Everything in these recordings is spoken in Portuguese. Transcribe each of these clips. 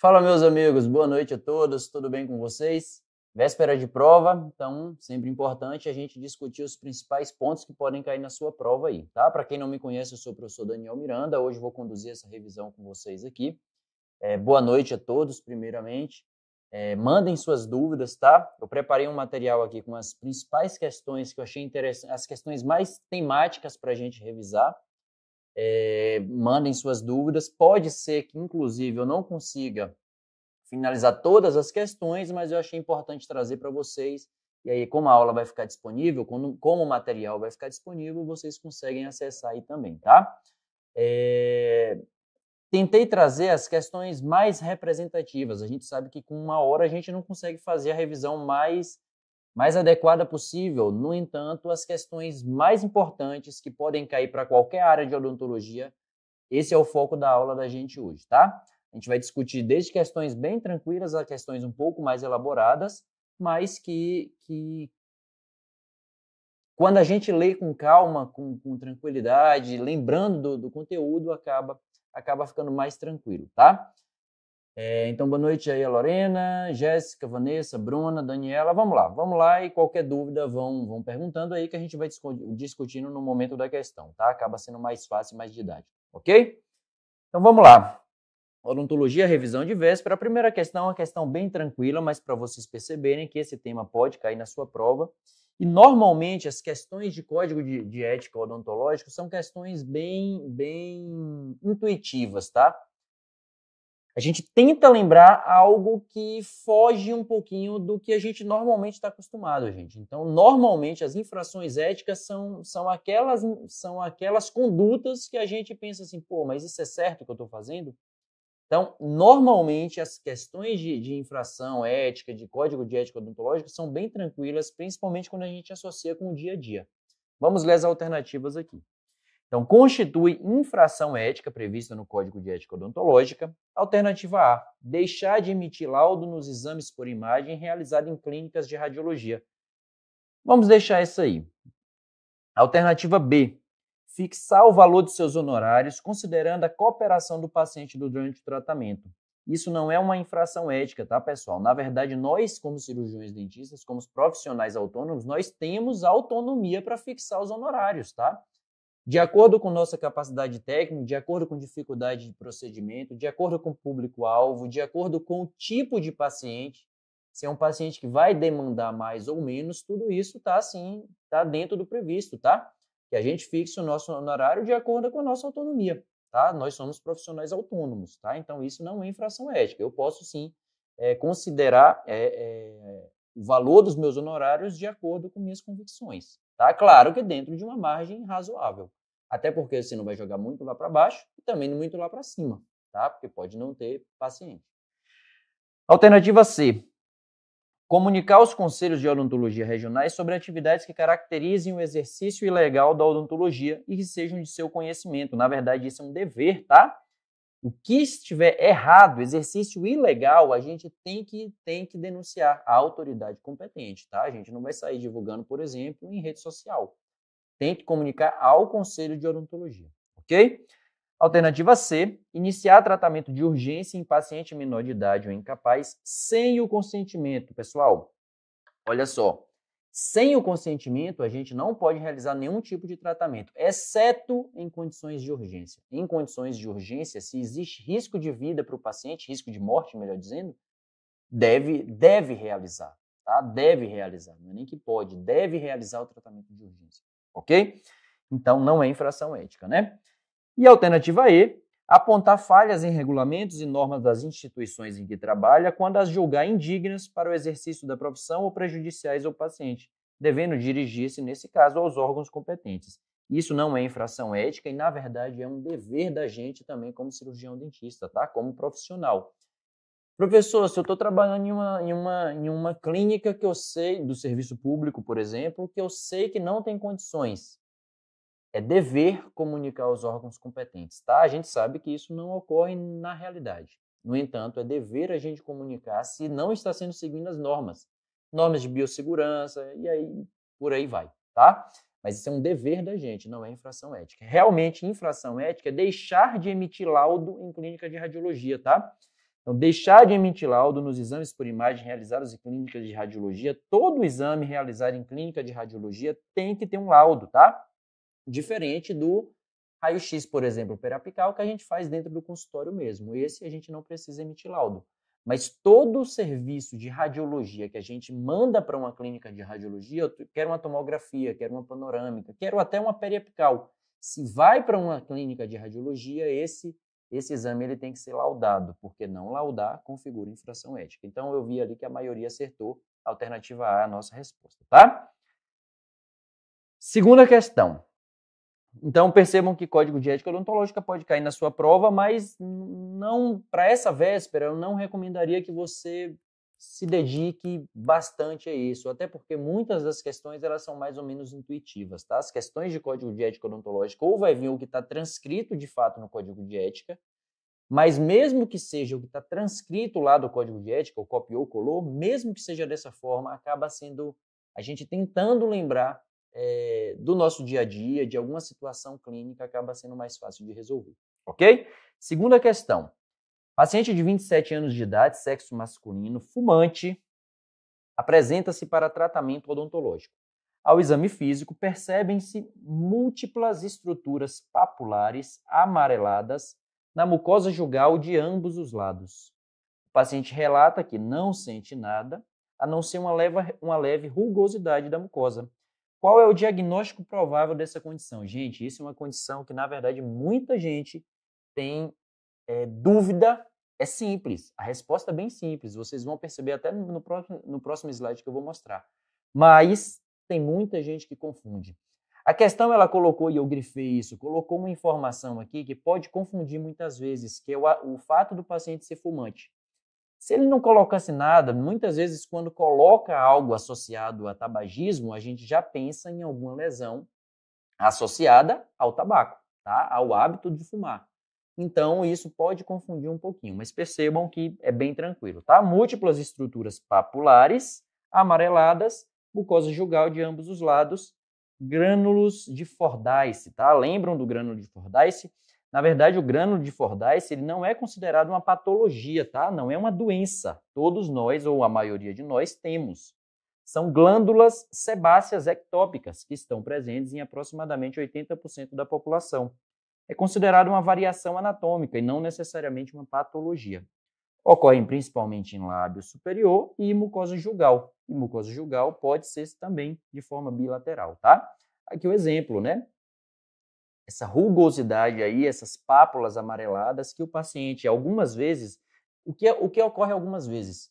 Fala, meus amigos, boa noite a todos, tudo bem com vocês? Véspera de prova, então sempre importante a gente discutir os principais pontos que podem cair na sua prova aí, tá? Para quem não me conhece, eu sou o professor Daniel Miranda, hoje vou conduzir essa revisão com vocês aqui. É, boa noite a todos, primeiramente. É, mandem suas dúvidas, tá? Eu preparei um material aqui com as principais questões que eu achei interessantes, as questões mais temáticas para a gente revisar é, mandem suas dúvidas. Pode ser que, inclusive, eu não consiga finalizar todas as questões, mas eu achei importante trazer para vocês. E aí, como a aula vai ficar disponível, como, como o material vai ficar disponível, vocês conseguem acessar aí também, tá? É... Tentei trazer as questões mais representativas. A gente sabe que com uma hora a gente não consegue fazer a revisão mais mais adequada possível. No entanto, as questões mais importantes que podem cair para qualquer área de odontologia, esse é o foco da aula da gente hoje, tá? A gente vai discutir desde questões bem tranquilas a questões um pouco mais elaboradas, mas que, que quando a gente lê com calma, com, com tranquilidade, lembrando do, do conteúdo, acaba, acaba ficando mais tranquilo, tá? É, então, boa noite aí a Lorena, Jéssica, Vanessa, Bruna, Daniela. Vamos lá, vamos lá e qualquer dúvida vão, vão perguntando aí que a gente vai discutindo no momento da questão, tá? Acaba sendo mais fácil e mais didático, ok? Então vamos lá. Odontologia, revisão de véspera. A primeira questão é uma questão bem tranquila, mas para vocês perceberem que esse tema pode cair na sua prova. E normalmente as questões de código de, de ética odontológico são questões bem, bem intuitivas, tá? A gente tenta lembrar algo que foge um pouquinho do que a gente normalmente está acostumado, gente. Então, normalmente as infrações éticas são, são, aquelas, são aquelas condutas que a gente pensa assim, pô, mas isso é certo que eu estou fazendo? Então, normalmente as questões de, de, infração ética, de código de ética odontológica são bem tranquilas, principalmente quando a gente associa com o dia a dia. Vamos ler as alternativas aqui. Então, constitui infração ética prevista no Código de Ética Odontológica. Alternativa A: deixar de emitir laudo nos exames por imagem realizado em clínicas de radiologia. Vamos deixar essa aí. Alternativa B: fixar o valor de seus honorários considerando a cooperação do paciente durante o tratamento. Isso não é uma infração ética, tá, pessoal? Na verdade, nós, como cirurgiões dentistas, como profissionais autônomos, nós temos autonomia para fixar os honorários, tá? de acordo com nossa capacidade técnica, de acordo com dificuldade de procedimento, de acordo com público-alvo, de acordo com o tipo de paciente, se é um paciente que vai demandar mais ou menos, tudo isso está sim, está dentro do previsto, tá? Que a gente fixe o nosso honorário de acordo com a nossa autonomia, tá? Nós somos profissionais autônomos, tá? Então isso não é infração ética. Eu posso sim é, considerar é, é, o valor dos meus honorários de acordo com minhas convicções, tá? Claro que dentro de uma margem razoável. Até porque você não vai jogar muito lá para baixo e também muito lá para cima, tá? Porque pode não ter paciente. Alternativa C. Comunicar os conselhos de odontologia regionais sobre atividades que caracterizem o exercício ilegal da odontologia e que sejam de seu conhecimento. Na verdade, isso é um dever, tá? O que estiver errado, exercício ilegal, a gente tem que, tem que denunciar à autoridade competente, tá? A gente não vai sair divulgando, por exemplo, em rede social. Tem que comunicar ao Conselho de Odontologia, ok? Alternativa C, iniciar tratamento de urgência em paciente menor de idade ou incapaz sem o consentimento. Pessoal, olha só. Sem o consentimento, a gente não pode realizar nenhum tipo de tratamento, exceto em condições de urgência. Em condições de urgência, se existe risco de vida para o paciente, risco de morte, melhor dizendo, deve, deve realizar, tá? Deve realizar, não é nem que pode, deve realizar o tratamento de urgência ok? Então não é infração ética, né? E a alternativa E, apontar falhas em regulamentos e normas das instituições em que trabalha quando as julgar indignas para o exercício da profissão ou prejudiciais ao paciente, devendo dirigir-se, nesse caso, aos órgãos competentes. Isso não é infração ética e, na verdade, é um dever da gente também como cirurgião dentista, tá? Como profissional. Professor, se eu estou trabalhando em uma, em, uma, em uma clínica que eu sei, do serviço público, por exemplo, que eu sei que não tem condições, é dever comunicar aos órgãos competentes, tá? A gente sabe que isso não ocorre na realidade. No entanto, é dever a gente comunicar se não está sendo seguindo as normas, normas de biossegurança e aí por aí vai, tá? Mas isso é um dever da gente, não é infração ética. Realmente, infração ética é deixar de emitir laudo em clínica de radiologia, tá? Então, deixar de emitir laudo nos exames por imagem realizados em clínicas de radiologia, todo exame realizado em clínica de radiologia tem que ter um laudo, tá? Diferente do raio-x, por exemplo, periapical, que a gente faz dentro do consultório mesmo. Esse a gente não precisa emitir laudo. Mas todo o serviço de radiologia que a gente manda para uma clínica de radiologia, eu quero uma tomografia, quero uma panorâmica, quero até uma periapical. Se vai para uma clínica de radiologia, esse esse exame ele tem que ser laudado, porque não laudar configura infração ética. Então eu vi ali que a maioria acertou a alternativa A, a nossa resposta, tá? Segunda questão. Então percebam que código de ética odontológica pode cair na sua prova, mas não para essa véspera eu não recomendaria que você se dedique bastante a isso, até porque muitas das questões elas são mais ou menos intuitivas, tá? As questões de código de ética odontológica ou vai vir o que está transcrito de fato no código de ética, mas mesmo que seja o que está transcrito lá do código de ética, ou copiou, colou, mesmo que seja dessa forma, acaba sendo a gente tentando lembrar é, do nosso dia a dia, de alguma situação clínica, acaba sendo mais fácil de resolver, ok? Segunda questão, Paciente de 27 anos de idade, sexo masculino, fumante, apresenta-se para tratamento odontológico. Ao exame físico, percebem-se múltiplas estruturas papulares amareladas na mucosa jugal de ambos os lados. O paciente relata que não sente nada, a não ser uma leve, uma leve rugosidade da mucosa. Qual é o diagnóstico provável dessa condição? Gente, isso é uma condição que, na verdade, muita gente tem é, dúvida é simples, a resposta é bem simples, vocês vão perceber até no próximo, no próximo slide que eu vou mostrar. Mas tem muita gente que confunde. A questão ela colocou, e eu grifei isso, colocou uma informação aqui que pode confundir muitas vezes, que é o, o fato do paciente ser fumante. Se ele não colocasse nada, muitas vezes quando coloca algo associado a tabagismo, a gente já pensa em alguma lesão associada ao tabaco, tá? ao hábito de fumar. Então, isso pode confundir um pouquinho, mas percebam que é bem tranquilo, tá? Múltiplas estruturas papulares, amareladas, mucosa jugal de ambos os lados, grânulos de Fordyce, tá? Lembram do grânulo de Fordyce? Na verdade, o grânulo de Fordyce ele não é considerado uma patologia, tá? Não é uma doença. Todos nós, ou a maioria de nós, temos. São glândulas sebáceas ectópicas que estão presentes em aproximadamente 80% da população é considerada uma variação anatômica e não necessariamente uma patologia. Ocorrem principalmente em lábio superior e mucosa julgal. E mucosa julgal pode ser também de forma bilateral, tá? Aqui o um exemplo, né? Essa rugosidade aí, essas pápulas amareladas que o paciente, algumas vezes, o que, é, o que ocorre algumas vezes?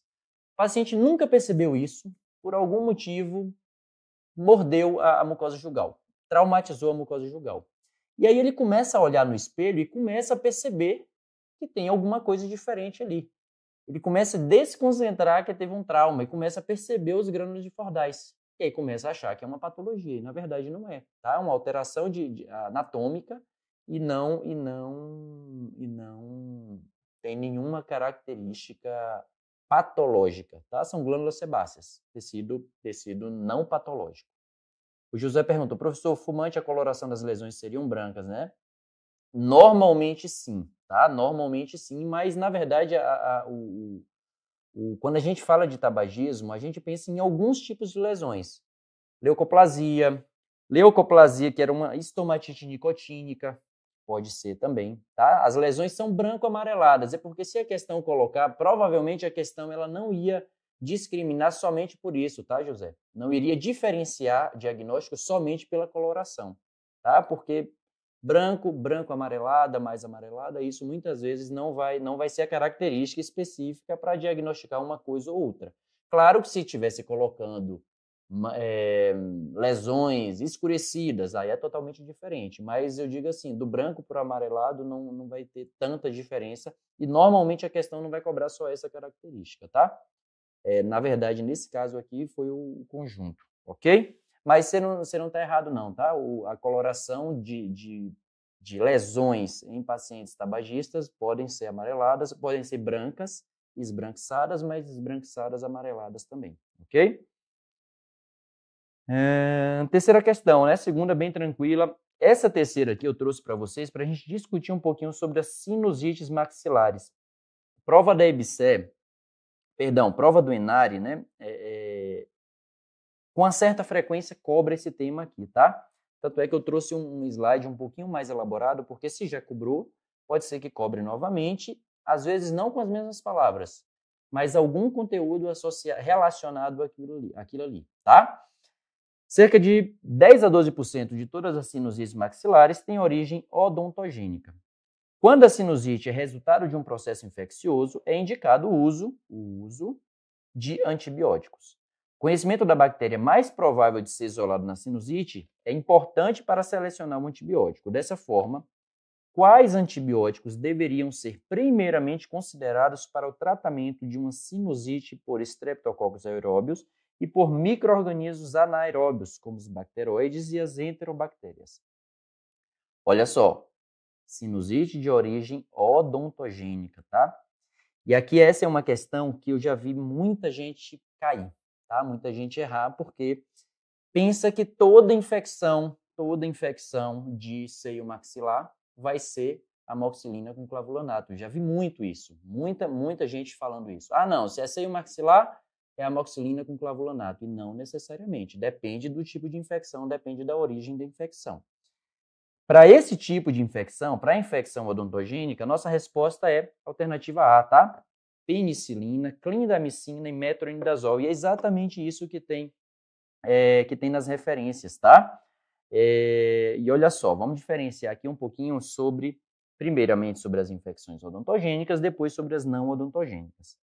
O paciente nunca percebeu isso, por algum motivo mordeu a, a mucosa julgal, traumatizou a mucosa julgal. E aí ele começa a olhar no espelho e começa a perceber que tem alguma coisa diferente ali. Ele começa a desconcentrar que teve um trauma e começa a perceber os grânulos de fordais. E aí começa a achar que é uma patologia, e na verdade não é, tá? É uma alteração de, de anatômica e não e não e não tem nenhuma característica patológica, tá? São glândulas sebáceas, tecido tecido não patológico. O José perguntou, professor, fumante, a coloração das lesões seriam brancas, né? Normalmente sim, tá? Normalmente sim, mas na verdade a, a, o, o, quando a gente fala de tabagismo, a gente pensa em alguns tipos de lesões. Leucoplasia, leucoplasia que era uma estomatite nicotínica, pode ser também, tá? As lesões são branco-amareladas, é porque se a questão colocar, provavelmente a questão ela não ia discriminar somente por isso, tá, José? Não iria diferenciar diagnóstico somente pela coloração, tá? Porque branco, branco amarelada, mais amarelada, isso muitas vezes não vai não vai ser a característica específica para diagnosticar uma coisa ou outra. Claro que se estivesse colocando é, lesões escurecidas, aí é totalmente diferente. Mas eu digo assim, do branco para o amarelado não, não vai ter tanta diferença e normalmente a questão não vai cobrar só essa característica, tá? É, na verdade, nesse caso aqui, foi o conjunto, ok? Mas você não está não tá errado, não, tá? O, a coloração de, de, de lesões em pacientes tabagistas podem ser amareladas, podem ser brancas, esbranquiçadas, mas esbranquiçadas amareladas também, ok? É, terceira questão, né? Segunda, bem tranquila. Essa terceira aqui eu trouxe para vocês para a gente discutir um pouquinho sobre as sinusites maxilares. Prova da EBSER, perdão, prova do Enari, né? É, é, com uma certa frequência cobra esse tema aqui, tá? Tanto é que eu trouxe um slide um pouquinho mais elaborado, porque se já cobrou, pode ser que cobre novamente, às vezes não com as mesmas palavras, mas algum conteúdo associado, relacionado àquilo ali, àquilo ali, tá? Cerca de 10 a 12% de todas as sinusites maxilares têm origem odontogênica. Quando a sinusite é resultado de um processo infeccioso, é indicado o uso, o uso de antibióticos. conhecimento da bactéria mais provável de ser isolada na sinusite é importante para selecionar um antibiótico. Dessa forma, quais antibióticos deveriam ser primeiramente considerados para o tratamento de uma sinusite por Streptococcus aeróbios e por microorganismos anaeróbios, como os bacteroides e as enterobactérias? Olha só, sinusite de origem odontogênica, tá? E aqui essa é uma questão que eu já vi muita gente cair, tá? Muita gente errar porque pensa que toda infecção, toda infecção de seio maxilar vai ser amoxicilina com clavulanato. Eu já vi muito isso, muita muita gente falando isso. Ah, não, se é seio maxilar é amoxicilina com clavulanato e não necessariamente, depende do tipo de infecção, depende da origem da infecção. Para esse tipo de infecção, para a infecção odontogênica, nossa resposta é alternativa A, tá? Penicilina, clindamicina e metronidazol. E é exatamente isso que tem, é, que tem nas referências, tá? É, e olha só, vamos diferenciar aqui um pouquinho sobre, primeiramente, sobre as infecções odontogênicas, depois sobre as não odontogênicas.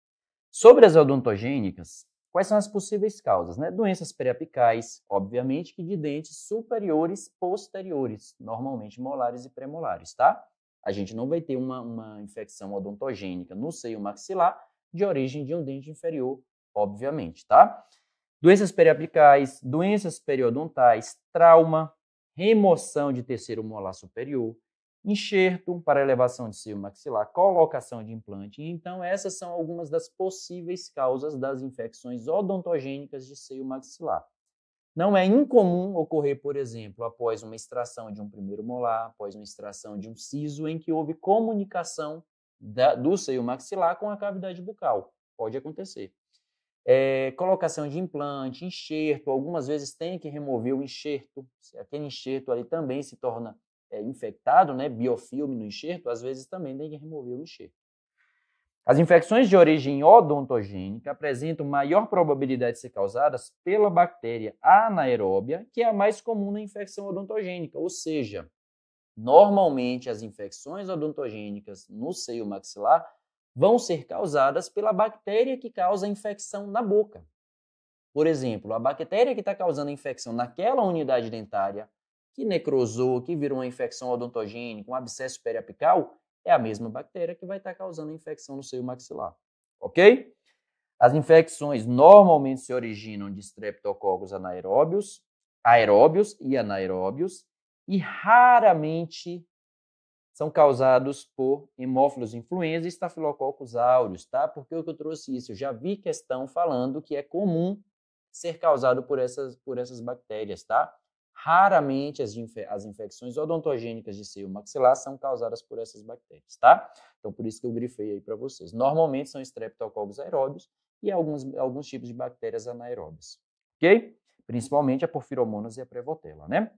Sobre as odontogênicas, Quais são as possíveis causas? Né? Doenças periapicais, obviamente, que de dentes superiores, posteriores, normalmente molares e premolares, tá? A gente não vai ter uma, uma infecção odontogênica no seio maxilar de origem de um dente inferior, obviamente, tá? Doenças periapicais, doenças periodontais, trauma, remoção de terceiro molar superior, enxerto para elevação de seio maxilar, colocação de implante. Então, essas são algumas das possíveis causas das infecções odontogênicas de seio maxilar. Não é incomum ocorrer, por exemplo, após uma extração de um primeiro molar, após uma extração de um siso, em que houve comunicação da, do seio maxilar com a cavidade bucal. Pode acontecer. É, colocação de implante, enxerto, algumas vezes tem que remover o enxerto, aquele enxerto ali também se torna é, infectado, né, biofilme no enxerto, às vezes também tem que remover o enxerto. As infecções de origem odontogênica apresentam maior probabilidade de ser causadas pela bactéria anaeróbia, que é a mais comum na infecção odontogênica, ou seja, normalmente as infecções odontogênicas no seio maxilar vão ser causadas pela bactéria que causa a infecção na boca. Por exemplo, a bactéria que está causando a infecção naquela unidade dentária que necrosou, que virou uma infecção odontogênica, um abscesso periapical, é a mesma bactéria que vai estar causando a infecção no seio maxilar. Ok? As infecções normalmente se originam de streptococcus anaeróbios, aeróbios e anaeróbios, e raramente são causados por hemófilos influenza e estafilococcus aureus, tá? Por que eu trouxe isso? Eu já vi questão falando que é comum ser causado por essas, por essas bactérias, tá? Raramente as, as infecções odontogênicas de seio maxilar são causadas por essas bactérias, tá? Então, por isso que eu grifei aí para vocês. Normalmente são estreptococcus aeróbios e alguns, alguns tipos de bactérias anaeróbias, ok? Principalmente a porfiromonas e a prevotella, né?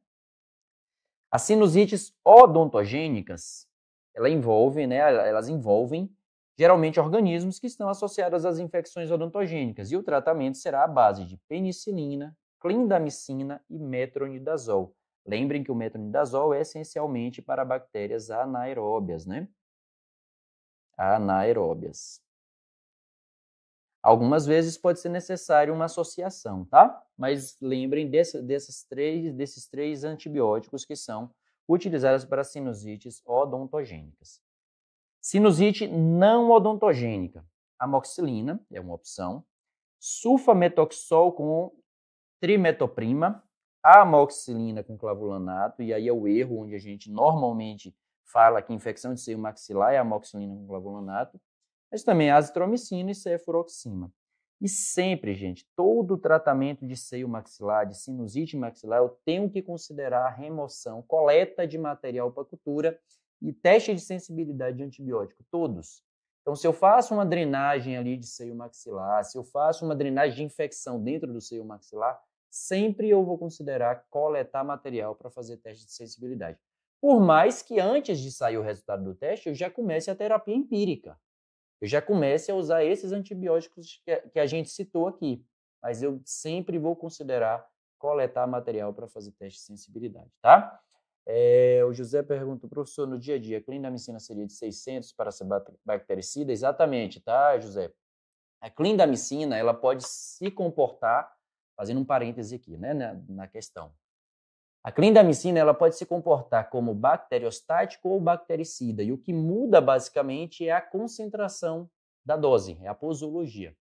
As sinusites odontogênicas, ela envolve, né, elas envolvem geralmente organismos que estão associados às infecções odontogênicas, e o tratamento será à base de penicilina, clindamicina e metronidazol. Lembrem que o metronidazol é essencialmente para bactérias anaeróbias, né? Anaeróbias. Algumas vezes pode ser necessário uma associação, tá? Mas lembrem desse, três, desses três antibióticos que são utilizados para sinusites odontogênicas. Sinusite não odontogênica. Amoxilina é uma opção. Sulfametoxol com trimetoprima, a amoxicilina com clavulanato, e aí é o erro onde a gente normalmente fala que infecção de seio maxilar é amoxicilina com clavulanato, mas também azitromicina e cefuroxima. E sempre, gente, todo tratamento de seio maxilar, de sinusite maxilar, eu tenho que considerar a remoção, coleta de material para cultura e teste de sensibilidade de antibiótico, todos. Então, se eu faço uma drenagem ali de seio maxilar, se eu faço uma drenagem de infecção dentro do seio maxilar, sempre eu vou considerar coletar material para fazer teste de sensibilidade. Por mais que antes de sair o resultado do teste, eu já comece a terapia empírica. Eu já comece a usar esses antibióticos que a gente citou aqui. Mas eu sempre vou considerar coletar material para fazer teste de sensibilidade, tá? É, o José pergunta, professor, no dia a dia, a clindamicina seria de 600 para ser bactericida? Exatamente, tá, José? A clindamicina, ela pode se comportar Fazendo um parêntese aqui, né, na, na questão. A clindamicina ela pode se comportar como bacteriostático ou bactericida, e o que muda basicamente é a concentração da dose, é a posologia.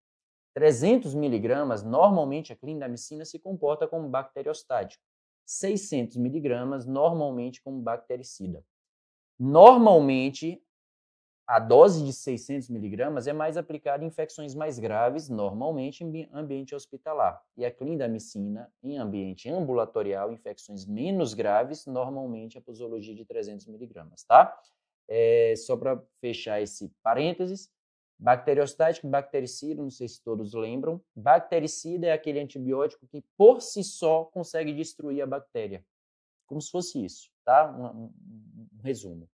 300 miligramas, normalmente a clindamicina se comporta como bacteriostático. 600 miligramas, normalmente como bactericida. Normalmente, a dose de 600 miligramas é mais aplicada em infecções mais graves, normalmente em ambiente hospitalar, e a clindamicina em ambiente ambulatorial, infecções menos graves, normalmente é a posologia de 300 miligramas, tá? É, só para fechar esse parênteses, bacteriostático, bactericida, não sei se todos lembram, bactericida é aquele antibiótico que por si só consegue destruir a bactéria, como se fosse isso, tá? um, um, um resumo.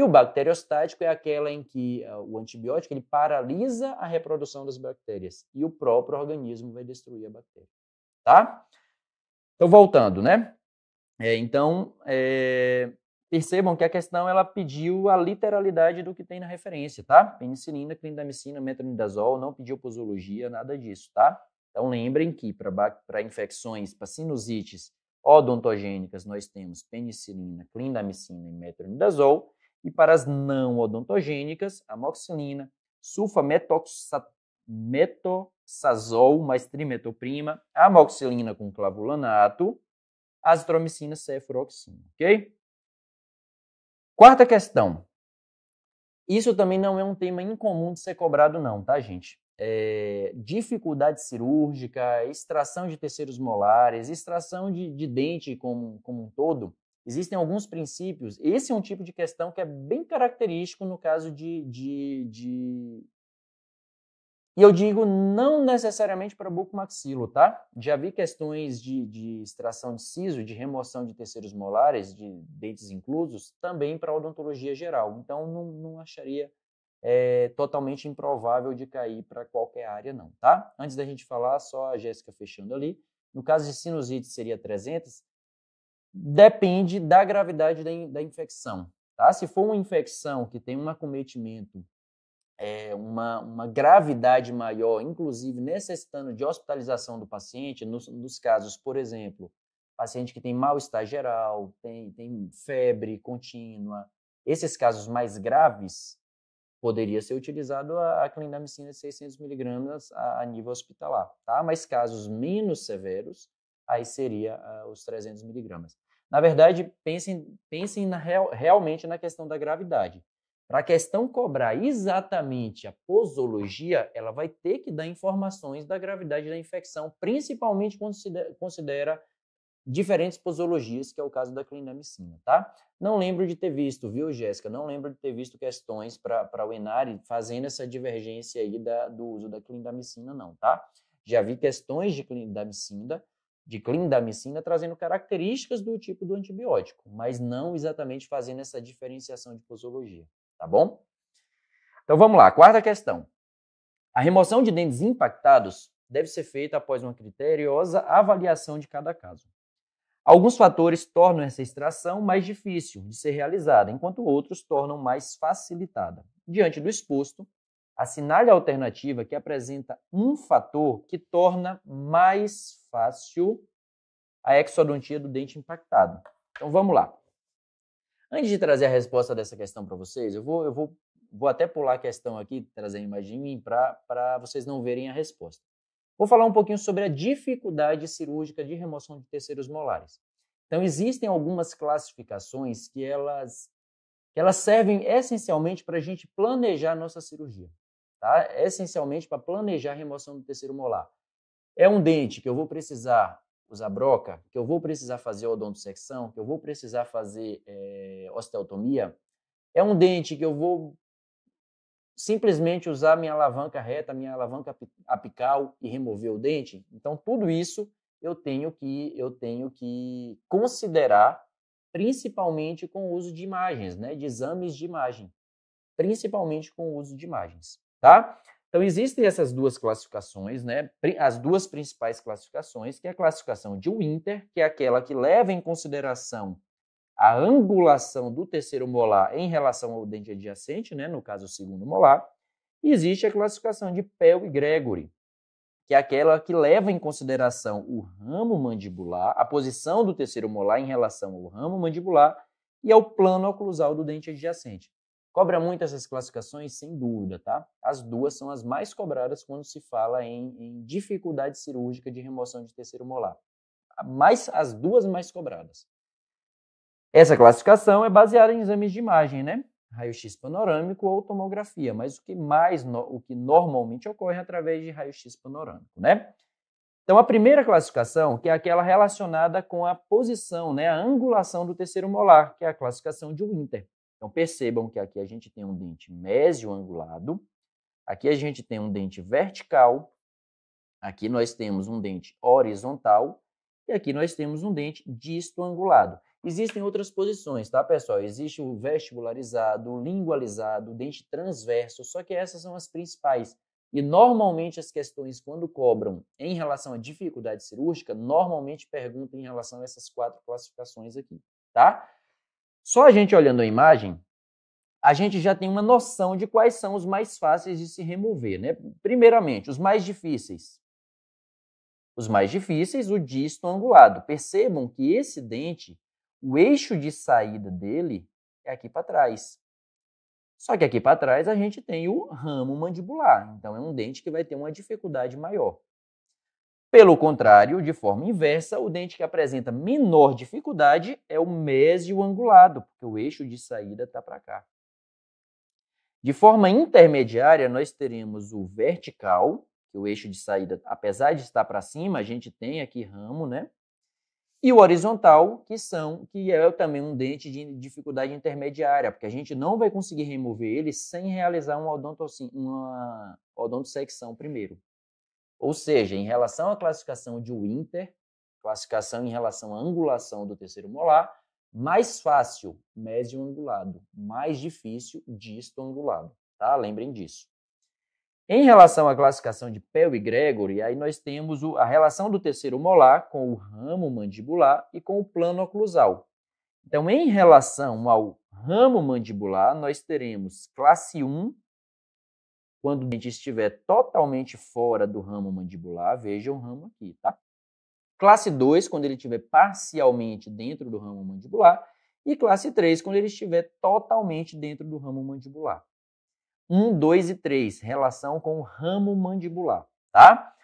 E o bacteriostático é aquela em que eh, o antibiótico ele paralisa a reprodução das bactérias e o próprio organismo vai destruir a bactéria, tá? Então voltando, né? É, então é, percebam que a questão ela pediu a literalidade do que tem na referência, tá? Penicilina, clindamicina, metronidazol, não pediu posologia, nada disso, tá? Então lembrem que para infecções, para sinusites odontogênicas, nós temos penicilina, clindamicina e metronidazol e para as não odontogênicas, amoxilina, sulfametoxazol mais trimetoprima, amoxilina com clavulanato, azitromicina, cefuroxina, ok? Quarta questão. Isso também não é um tema incomum de ser cobrado não, tá, gente? É, dificuldade cirúrgica, extração de terceiros molares, extração de, de dente como, como um todo, Existem alguns princípios. Esse é um tipo de questão que é bem característico no caso de. de, de... E eu digo não necessariamente para bucomaxilo, tá? Já vi questões de, de extração de siso, de remoção de terceiros molares, de dentes inclusos, também para odontologia geral. Então, não, não acharia é, totalmente improvável de cair para qualquer área, não, tá? Antes da gente falar, só a Jéssica fechando ali. No caso de sinusite seria 300, depende da gravidade da, in, da infecção. Tá? Se for uma infecção que tem um acometimento, é, uma, uma gravidade maior, inclusive necessitando de hospitalização do paciente, nos, nos casos, por exemplo, paciente que tem mal-estar geral, tem, tem febre contínua, esses casos mais graves, poderia ser utilizado a, a clindamicina 600mg a, a nível hospitalar, tá? Mas casos menos severos, aí seria uh, os 300 miligramas. Na verdade, pensem, pensem na real, realmente na questão da gravidade. Para a questão cobrar exatamente a posologia, ela vai ter que dar informações da gravidade da infecção, principalmente quando se considera diferentes posologias, que é o caso da clindamicina, tá? Não lembro de ter visto, viu, Jéssica? Não lembro de ter visto questões para o Enari fazendo essa divergência aí da, do uso da clindamicina, não, tá? Já vi questões de clindamicina, de clindamicina, trazendo características do tipo do antibiótico, mas não exatamente fazendo essa diferenciação de posologia, tá bom? Então vamos lá, quarta questão. A remoção de dentes impactados deve ser feita após uma criteriosa avaliação de cada caso. Alguns fatores tornam essa extração mais difícil de ser realizada, enquanto outros tornam mais facilitada. Diante do exposto, Assinale a alternativa que apresenta um fator que torna mais fácil a exodontia do dente impactado. Então vamos lá. Antes de trazer a resposta dessa questão para vocês, eu vou, eu vou, vou até pular a questão aqui, trazer a imagem de mim para vocês não verem a resposta. Vou falar um pouquinho sobre a dificuldade cirúrgica de remoção de terceiros molares. Então existem algumas classificações que elas, que elas servem essencialmente para a gente planejar a nossa cirurgia tá? É essencialmente para planejar a remoção do terceiro molar. É um dente que eu vou precisar usar broca, que eu vou precisar fazer odontosecção, que eu vou precisar fazer é, osteotomia. É um dente que eu vou simplesmente usar minha alavanca reta, minha alavanca apical e remover o dente. Então tudo isso eu tenho que eu tenho que considerar principalmente com o uso de imagens, né, de exames de imagem, principalmente com o uso de imagens tá? Então existem essas duas classificações, né? As duas principais classificações, que é a classificação de Winter, que é aquela que leva em consideração a angulação do terceiro molar em relação ao dente adjacente, né? No caso, o segundo molar. E existe a classificação de Pell e Gregory, que é aquela que leva em consideração o ramo mandibular, a posição do terceiro molar em relação ao ramo mandibular e ao plano oclusal do dente adjacente. Cobra muito essas classificações? Sem dúvida, tá? As duas são as mais cobradas quando se fala em, em dificuldade cirúrgica de remoção de terceiro molar. Mais, as duas mais cobradas. Essa classificação é baseada em exames de imagem, né? Raio-x panorâmico ou tomografia, mas o que mais, no, o que normalmente ocorre é através de raio-x panorâmico, né? Então, a primeira classificação, que é aquela relacionada com a posição, né, a angulação do terceiro molar, que é a classificação de Winter. Então percebam que aqui a gente tem um dente mésio angulado, aqui a gente tem um dente vertical, aqui nós temos um dente horizontal e aqui nós temos um dente disto angulado. Existem outras posições, tá, pessoal? Existe o vestibularizado, o lingualizado, o dente transverso, só que essas são as principais. E normalmente as questões, quando cobram em relação à dificuldade cirúrgica, normalmente perguntam em relação a essas quatro classificações aqui, tá? Só a gente olhando a imagem, a gente já tem uma noção de quais são os mais fáceis de se remover. Né? Primeiramente, os mais difíceis. Os mais difíceis, o disto angulado. Percebam que esse dente, o eixo de saída dele é aqui para trás. Só que aqui para trás a gente tem o ramo mandibular, então é um dente que vai ter uma dificuldade maior. Pelo contrário, de forma inversa, o dente que apresenta menor dificuldade é o mésio angulado, porque o eixo de saída está para cá. De forma intermediária, nós teremos o vertical, que o eixo de saída, apesar de estar para cima, a gente tem aqui ramo, né? E o horizontal, que são, que é também um dente de dificuldade intermediária, porque a gente não vai conseguir remover ele sem realizar uma, odontossecção primeiro. Ou seja, em relação à classificação de Winter, classificação em relação à angulação do terceiro molar, mais fácil, médio angulado, mais difícil, disto angulado, tá? Lembrem disso. Em relação à classificação de Pell e Gregory, aí nós temos a relação do terceiro molar com o ramo mandibular e com o plano oclusal. Então, em relação ao ramo mandibular, nós teremos classe 1 quando o dente estiver totalmente fora do ramo mandibular, veja o ramo aqui, tá? Classe 2, quando ele estiver parcialmente dentro do ramo mandibular. E classe 3, quando ele estiver totalmente dentro do ramo mandibular. 1, 2 e 3, relação com o ramo mandibular, tá?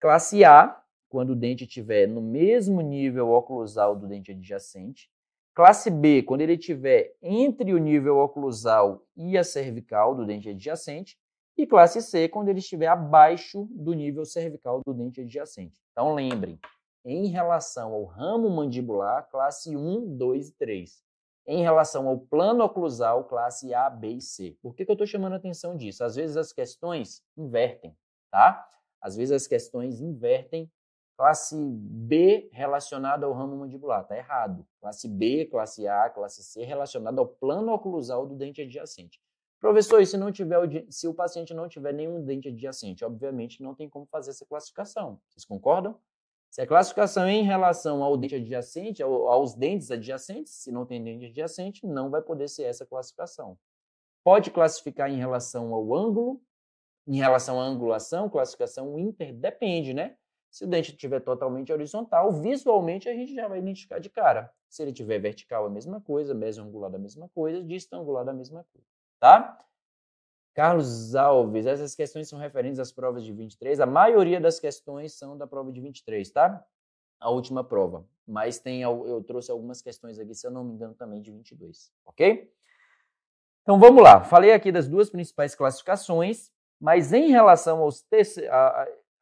Classe A, quando o dente estiver no mesmo nível oclusal do dente adjacente. Classe B, quando ele estiver entre o nível oclusal e a cervical do dente adjacente e classe C quando ele estiver abaixo do nível cervical do dente adjacente. Então lembrem, em relação ao ramo mandibular, classe 1, 2 e 3. Em relação ao plano oclusal, classe A, B e C. Por que, que eu estou chamando a atenção disso? Às vezes as questões invertem, tá? Às vezes as questões invertem classe B relacionada ao ramo mandibular. Está errado. Classe B, classe A, classe C relacionada ao plano oclusal do dente adjacente. Professor, e se, não tiver o, se o paciente não tiver nenhum dente adjacente, obviamente não tem como fazer essa classificação. Vocês concordam? Se a classificação é em relação ao dente adjacente, aos dentes adjacentes, se não tem dente adjacente, não vai poder ser essa classificação. Pode classificar em relação ao ângulo, em relação à angulação, classificação inter, depende, né? Se o dente estiver totalmente horizontal, visualmente a gente já vai identificar de cara. Se ele tiver vertical, a mesma coisa, mesoangular, a mesma coisa, distangular, a mesma coisa tá? Carlos Alves, essas questões são referentes às provas de 23. A maioria das questões são da prova de 23, tá? A última prova. Mas tem, eu trouxe algumas questões aqui, se eu não me engano, também de 22, ok? Então vamos lá. Falei aqui das duas principais classificações, mas em relação aos terceiros.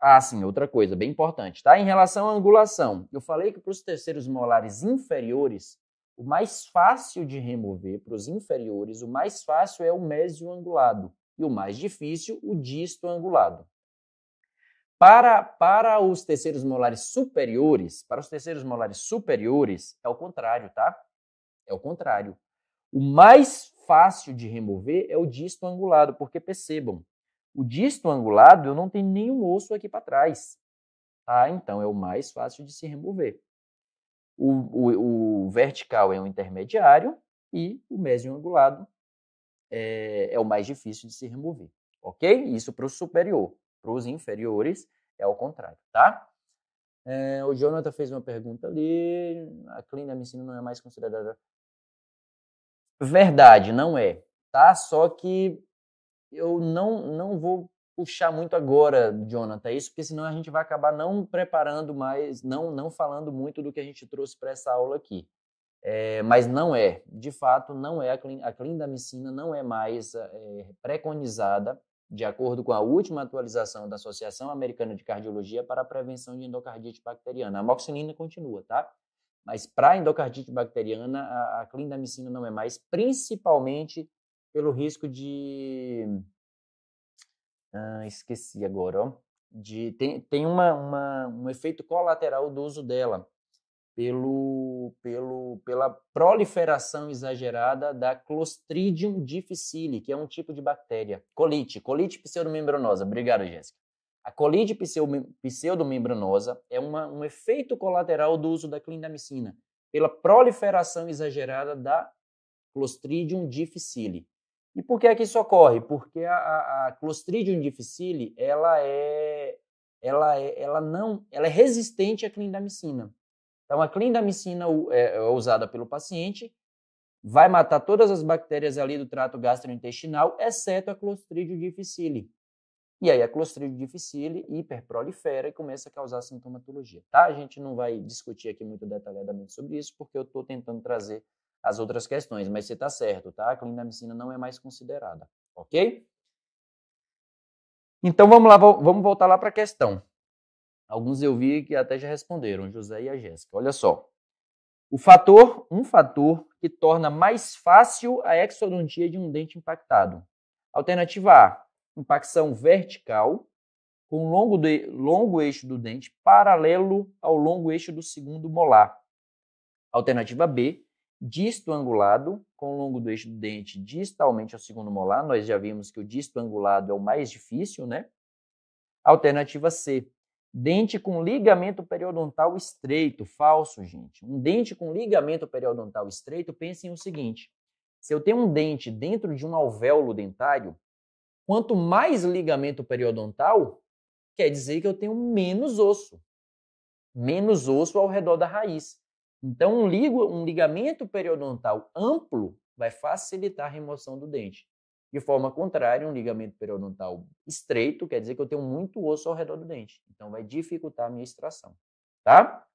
Ah, sim, outra coisa bem importante, tá? Em relação à angulação, eu falei que para os terceiros molares inferiores, o mais fácil de remover para os inferiores, o mais fácil é o mésio angulado e o mais difícil, o disto angulado. Para, para os terceiros molares superiores, para os terceiros molares superiores é o contrário, tá? É o contrário. O mais fácil de remover é o disto angulado, porque percebam, o disto angulado eu não tenho nenhum osso aqui para trás. Ah, Então é o mais fácil de se remover. O, o, o vertical é o intermediário e o mesioangulado é, eh, é o mais difícil de se remover, ok? Isso para o superior. Para os inferiores é ao contrário, tá? É, o Jonathan fez uma pergunta ali. A clínica me ensina não é mais considerada. Verdade, não é, tá? Só que eu não, não vou puxar muito agora, Jonathan, é isso, porque senão a gente vai acabar não preparando mais, não, não falando muito do que a gente trouxe para essa aula aqui. É, mas não é, de fato, não é a, clin, a clindamicina não é mais é, preconizada, de acordo com a última atualização da Associação Americana de Cardiologia para a prevenção de endocardite bacteriana. A amoxicilina continua, tá? Mas para endocardite bacteriana, a, a clindamicina não é mais, principalmente pelo risco de ah, esqueci agora, ó, de, tem, tem uma, uma, um efeito colateral do uso dela, pelo, pelo, pela proliferação exagerada da Clostridium difficile, que é um tipo de bactéria. Colite, colite pseudomembranosa. Obrigado, Jéssica. A colite pseudomembranosa é uma, um efeito colateral do uso da clindamicina, pela proliferação exagerada da Clostridium difficile. E por que é que isso ocorre? Porque a, a, a Clostridium difficile, ela é, ela é, ela não, ela é resistente à clindamicina. Então, a clindamicina é, é usada pelo paciente, vai matar todas as bactérias ali do trato gastrointestinal, exceto a Clostridium difficile. E aí a Clostridium difficile hiperprolifera e começa a causar sintomatologia, tá? A gente não vai discutir aqui muito detalhadamente sobre isso, porque eu estou tentando trazer as outras questões, mas você está certo, tá? A medicina não é mais considerada, ok? Então vamos lá, vamos voltar lá para a questão. Alguns eu vi que até já responderam, José e a Jéssica. Olha só. O fator, um fator que torna mais fácil a exodontia de um dente impactado. Alternativa A, impacção vertical com longo, de, longo eixo do dente paralelo ao longo eixo do segundo molar. Alternativa B, disto angulado com o longo do eixo do dente distalmente ao segundo molar. Nós já vimos que o disto angulado é o mais difícil, né? Alternativa C. Dente com ligamento periodontal estreito. Falso, gente. Um dente com ligamento periodontal estreito, pensem o seguinte: se eu tenho um dente dentro de um alvéolo dentário, quanto mais ligamento periodontal, quer dizer que eu tenho menos osso. Menos osso ao redor da raiz. Então, um, ligo, um ligamento periodontal amplo vai facilitar a remoção do dente. De forma contrária, um ligamento periodontal estreito quer dizer que eu tenho muito osso ao redor do dente. Então, vai dificultar a minha extração, tá?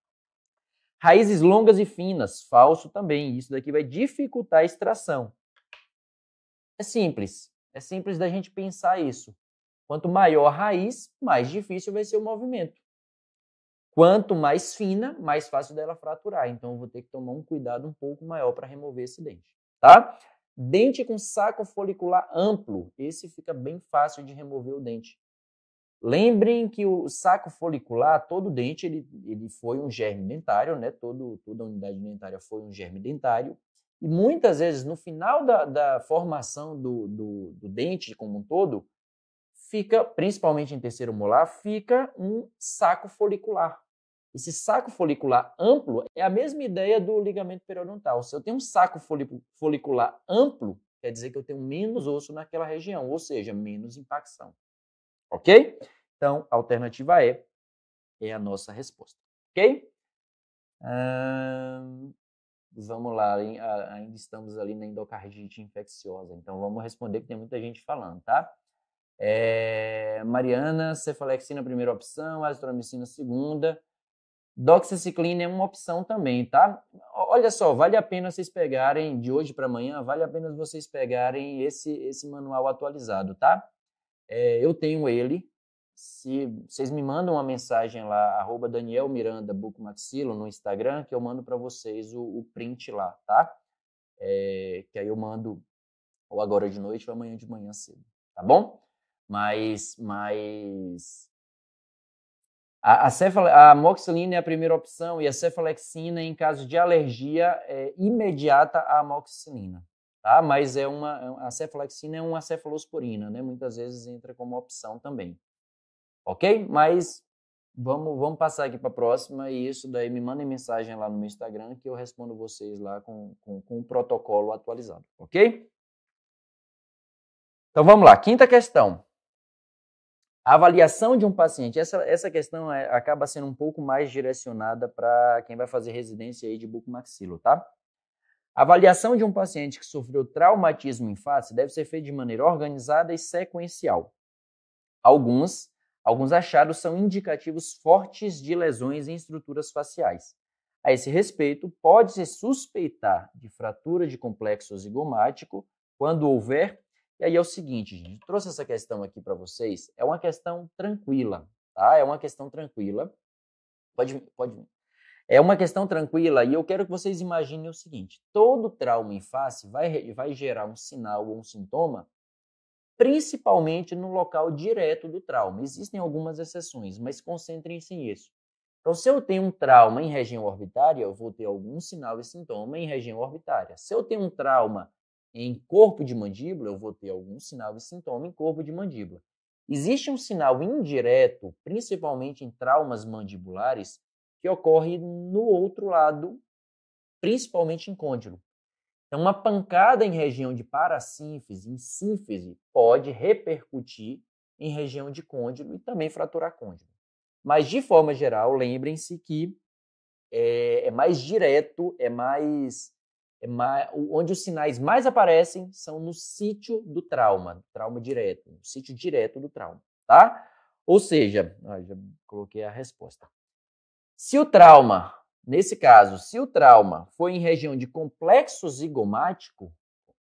Raízes longas e finas, falso também. Isso daqui vai dificultar a extração. É simples. É simples da gente pensar isso. Quanto maior a raiz, mais difícil vai ser o movimento. Quanto mais fina, mais fácil dela fraturar. Então eu vou ter que tomar um cuidado um pouco maior para remover esse dente, tá? Dente com saco folicular amplo, esse fica bem fácil de remover o dente. Lembrem que o saco folicular, todo dente, ele, ele foi um germe dentário, né? Todo, toda unidade dentária foi um germe dentário. E muitas vezes, no final da, da formação do, do, do dente como um todo, fica, principalmente em terceiro molar, fica um saco folicular. Esse saco folicular amplo é a mesma ideia do ligamento periodontal. Se eu tenho um saco folicular amplo, quer dizer que eu tenho menos osso naquela região, ou seja, menos impacção. Ok? Então, a alternativa E é a nossa resposta. Ok? Hum, vamos lá, ainda estamos ali na endocardite infecciosa, então vamos responder que tem muita gente falando, tá? É, Mariana, cefalexina, primeira opção, azitromicina, segunda. Doxiciclina é uma opção também, tá? Olha só, vale a pena vocês pegarem de hoje para amanhã, vale a pena vocês pegarem esse esse manual atualizado, tá? É, eu tenho ele. Se vocês me mandam uma mensagem lá, arroba Daniel Miranda Bucomaxilo no Instagram, que eu mando para vocês o, o, print lá, tá? É, que aí eu mando ou agora de noite ou amanhã de manhã cedo, tá bom? Mas, mas a, a, cefale, a amoxilina é a primeira opção e a cefalexina em caso de alergia é imediata à amoxicilina, tá? Mas é uma é a cefalexina é uma cefalosporina, né? Muitas vezes entra como opção também. OK? Mas vamos vamos passar aqui para a próxima e isso daí me mandem mensagem lá no meu Instagram que eu respondo vocês lá com com, com o protocolo atualizado, OK? Então vamos lá, quinta questão. A avaliação de um paciente, essa, essa questão é, acaba sendo um pouco mais direcionada para quem vai fazer residência aí de bucomaxilo, tá? A avaliação de um paciente que sofreu traumatismo em face deve ser feita de maneira organizada e sequencial. Alguns, alguns achados são indicativos fortes de lesões em estruturas faciais. A esse respeito, pode-se suspeitar de fratura de complexo zigomático quando houver e aí é o seguinte, gente, trouxe essa questão aqui para vocês, é uma questão tranquila, tá? É uma questão tranquila. Pode, pode. É uma questão tranquila e eu quero que vocês imaginem o seguinte: todo trauma em face vai, vai gerar um sinal ou um sintoma, principalmente no local direto do trauma. Existem algumas exceções, mas concentrem-se nisso. Então, se eu tenho um trauma em região orbitária, eu vou ter algum sinal e sintoma em região orbitária. Se eu tenho um trauma em corpo de mandíbula, eu vou ter algum sinal e sintoma em corpo de mandíbula. Existe um sinal indireto, principalmente em traumas mandibulares, que ocorre no outro lado, principalmente em côndilo. Então, uma pancada em região de parasínfise, em sínfise, pode repercutir em região de côndilo e também fraturar côndilo. Mas, de forma geral, lembrem-se que é, é mais direto, é mais é onde os sinais mais aparecem são no sítio do trauma, trauma direto, no sítio direto do trauma, tá? Ou seja, já coloquei a resposta. Se o trauma, nesse caso, se o trauma foi em região de complexo zigomático,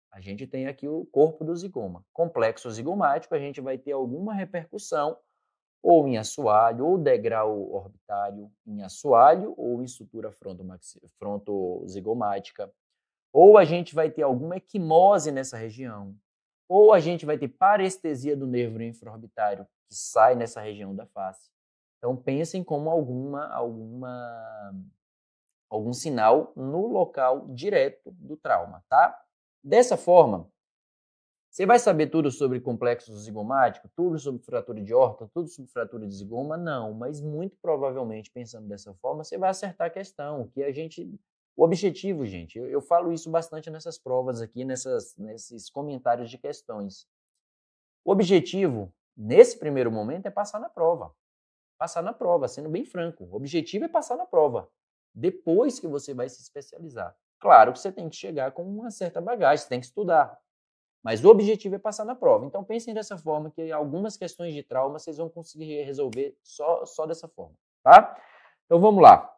a gente tem aqui o corpo do zigoma. Complexo zigomático, a gente vai ter alguma repercussão ou em assoalho, ou degrau orbitário em assoalho, ou em estrutura frontozigomática, ou a gente vai ter alguma equimose nessa região, ou a gente vai ter parestesia do nervo infraorbitário que sai nessa região da face. Então pensem como alguma alguma algum sinal no local direto do trauma, tá? Dessa forma, você vai saber tudo sobre complexo zigomático, tudo sobre fratura de horta, tudo sobre fratura de zigoma? Não, mas muito provavelmente, pensando dessa forma, você vai acertar a questão, que a gente o objetivo, gente, eu, eu falo isso bastante nessas provas aqui, nessas, nesses comentários de questões. O objetivo, nesse primeiro momento, é passar na prova. Passar na prova, sendo bem franco. O objetivo é passar na prova. Depois que você vai se especializar. Claro que você tem que chegar com uma certa bagagem, você tem que estudar. Mas o objetivo é passar na prova. Então pensem dessa forma que algumas questões de trauma vocês vão conseguir resolver só, só dessa forma, tá? Então vamos lá.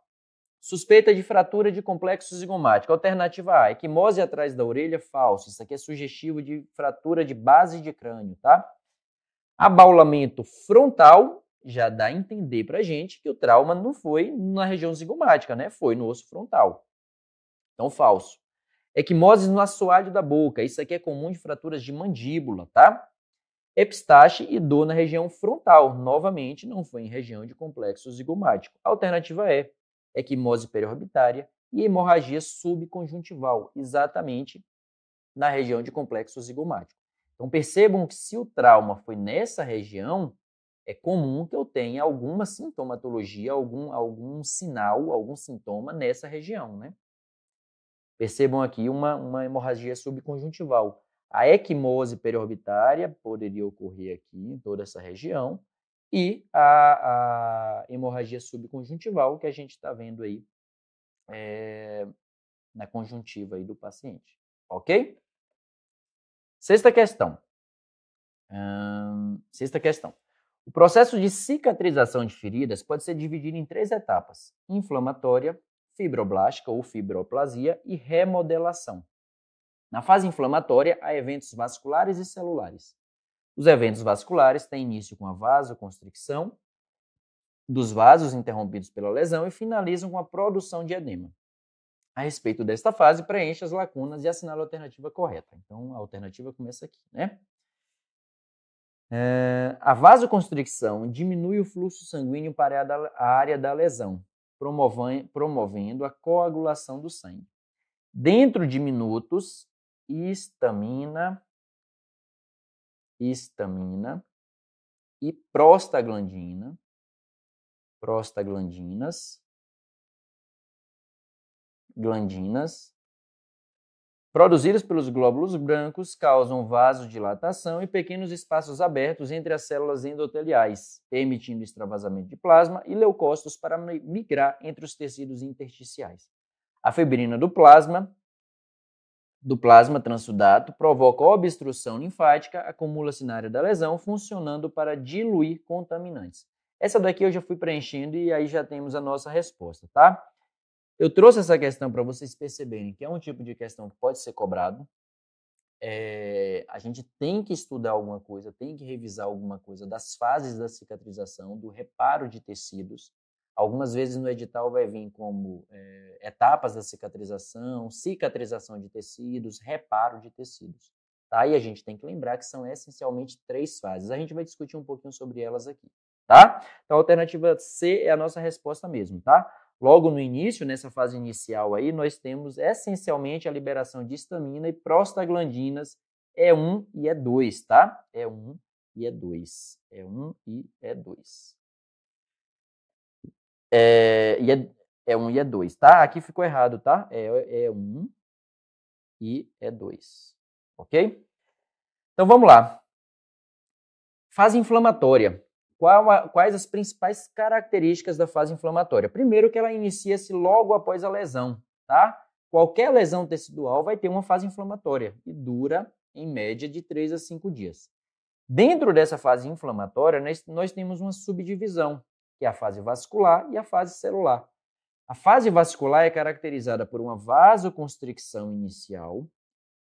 Suspeita de fratura de complexo zigomático. Alternativa A, equimose atrás da orelha, falso. Isso aqui é sugestivo de fratura de base de crânio, tá? Abaulamento frontal já dá a entender pra gente que o trauma não foi na região zigomática, né? Foi no osso frontal. Então, falso. Equimose no assoalho da boca. Isso aqui é comum de fraturas de mandíbula, tá? Epistaxe e dor na região frontal. Novamente, não foi em região de complexo zigomático. Alternativa E equimose periorbitária e hemorragia subconjuntival, exatamente na região de complexo zigomático. Então percebam que se o trauma foi nessa região, é comum que eu tenha alguma sintomatologia, algum, algum sinal, algum sintoma nessa região, né? Percebam aqui uma, uma hemorragia subconjuntival. A equimose periorbitária poderia ocorrer aqui em toda essa região, e a, a hemorragia subconjuntival que a gente está vendo aí é, na conjuntiva aí do paciente, ok? Sexta questão. Hum, sexta questão. O processo de cicatrização de feridas pode ser dividido em três etapas: inflamatória, fibroblástica ou fibroplasia e remodelação. Na fase inflamatória, há eventos vasculares e celulares. Os eventos vasculares têm início com a vasoconstricção dos vasos interrompidos pela lesão e finalizam com a produção de edema. A respeito desta fase, preencha as lacunas e assinale a alternativa correta. Então, a alternativa começa aqui, né? É, a vasoconstricção diminui o fluxo sanguíneo para a área da lesão, promovendo a coagulação do sangue. Dentro de minutos, histamina histamina e prostaglandina, prostaglandinas, glandinas, produzidas pelos glóbulos brancos, causam vasodilatação e pequenos espaços abertos entre as células endoteliais, emitindo extravasamento de plasma e leucócitos para migrar entre os tecidos intersticiais. A fibrina do plasma do plasma transudato provoca obstrução linfática, acumula-se na área da lesão, funcionando para diluir contaminantes. Essa daqui eu já fui preenchendo e aí já temos a nossa resposta, tá? Eu trouxe essa questão para vocês perceberem que é um tipo de questão que pode ser cobrado. É, a gente tem que estudar alguma coisa, tem que revisar alguma coisa das fases da cicatrização, do reparo de tecidos. Algumas vezes no edital vai vir como é, etapas da cicatrização, cicatrização de tecidos, reparo de tecidos. Tá? E a gente tem que lembrar que são essencialmente três fases. A gente vai discutir um pouquinho sobre elas aqui. Tá? Então a alternativa C é a nossa resposta mesmo, tá? Logo no início, nessa fase inicial aí, nós temos essencialmente a liberação de histamina e prostaglandinas E1 é e E2, é tá? E1 é e E2. E1 e E2. É, e é, é 1 um e é 2, tá? Aqui ficou errado, tá? É, é 1 um e é 2, ok? Então vamos lá. Fase inflamatória. A, quais as principais características da fase inflamatória? Primeiro que ela inicia-se logo após a lesão, tá? Qualquer lesão tecidual vai ter uma fase inflamatória e dura, em média, de 3 a 5 dias. Dentro dessa fase inflamatória, nós, nós temos uma subdivisão, que é a fase vascular e a fase celular. A fase vascular é caracterizada por uma vasoconstricção inicial,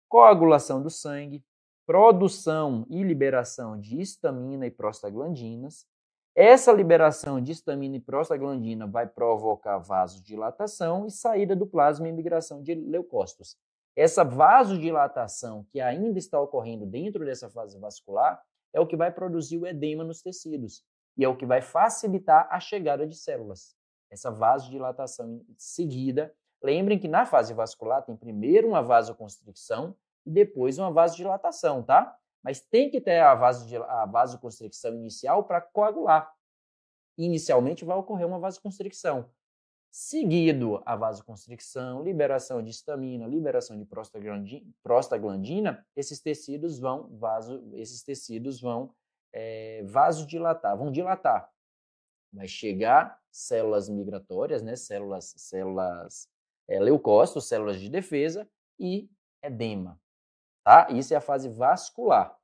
coagulação do sangue, produção e liberação de histamina e prostaglandinas. Essa liberação de histamina e prostaglandina vai provocar vasodilatação e saída do plasma e migração de leucócitos. Essa vasodilatação que ainda está ocorrendo dentro dessa fase vascular é o que vai produzir o edema nos tecidos e é o que vai facilitar a chegada de células. Essa vasodilatação seguida. Lembrem que na fase vascular tem primeiro uma vasoconstricção e depois uma vasodilatação, tá? Mas tem que ter a, vasodil... a vasoconstricção inicial para coagular. Inicialmente vai ocorrer uma vasoconstricção. Seguido a vasoconstricção, liberação de histamina, liberação de prostaglandina, prostaglandina esses tecidos vão vaso, esses tecidos vão é, vasodilatar, vão dilatar. Vai chegar células migratórias, né? células, células é, leucócitos, células de defesa e edema. Tá? Isso é a fase vascular,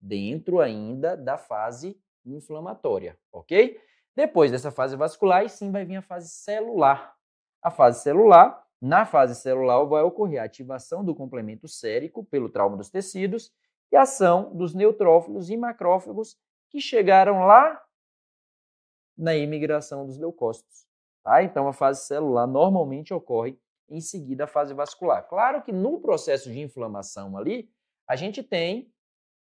dentro ainda da fase inflamatória, ok? Depois dessa fase vascular, e sim vai vir a fase celular. A fase celular, na fase celular vai ocorrer a ativação do complemento sérico pelo trauma dos tecidos e a ação dos neutrófilos e macrófagos que chegaram lá na imigração dos leucócitos. Tá? Então, a fase celular normalmente ocorre em seguida à fase vascular. Claro que no processo de inflamação ali, a gente tem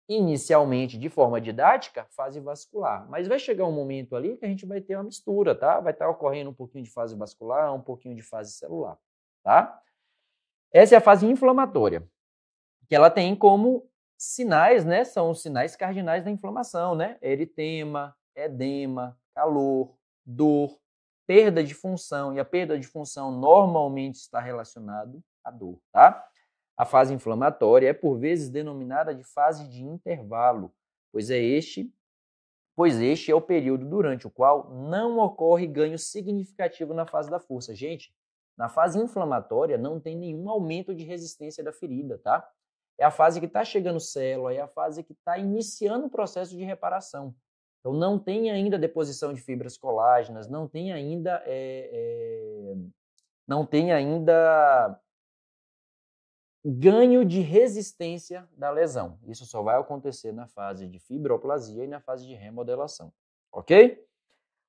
inicialmente de forma didática fase vascular, mas vai chegar um momento ali que a gente vai ter uma mistura, tá? Vai estar tá ocorrendo um pouquinho de fase vascular, um pouquinho de fase celular, tá? Essa é a fase inflamatória, que ela tem como sinais, né? São os sinais cardinais da inflamação, né? É eritema, é edema, calor, dor, perda de função. E a perda de função normalmente está relacionado à dor, tá? A fase inflamatória é por vezes denominada de fase de intervalo, pois é este, pois este é o período durante o qual não ocorre ganho significativo na fase da força. Gente, na fase inflamatória não tem nenhum aumento de resistência da ferida, tá? é a fase que está chegando célula, é a fase que está iniciando o processo de reparação. Então, não tem ainda deposição de fibras colágenas, não tem ainda, é, é, não tem ainda ganho de resistência da lesão. Isso só vai acontecer na fase de fibroplasia e na fase de remodelação, ok?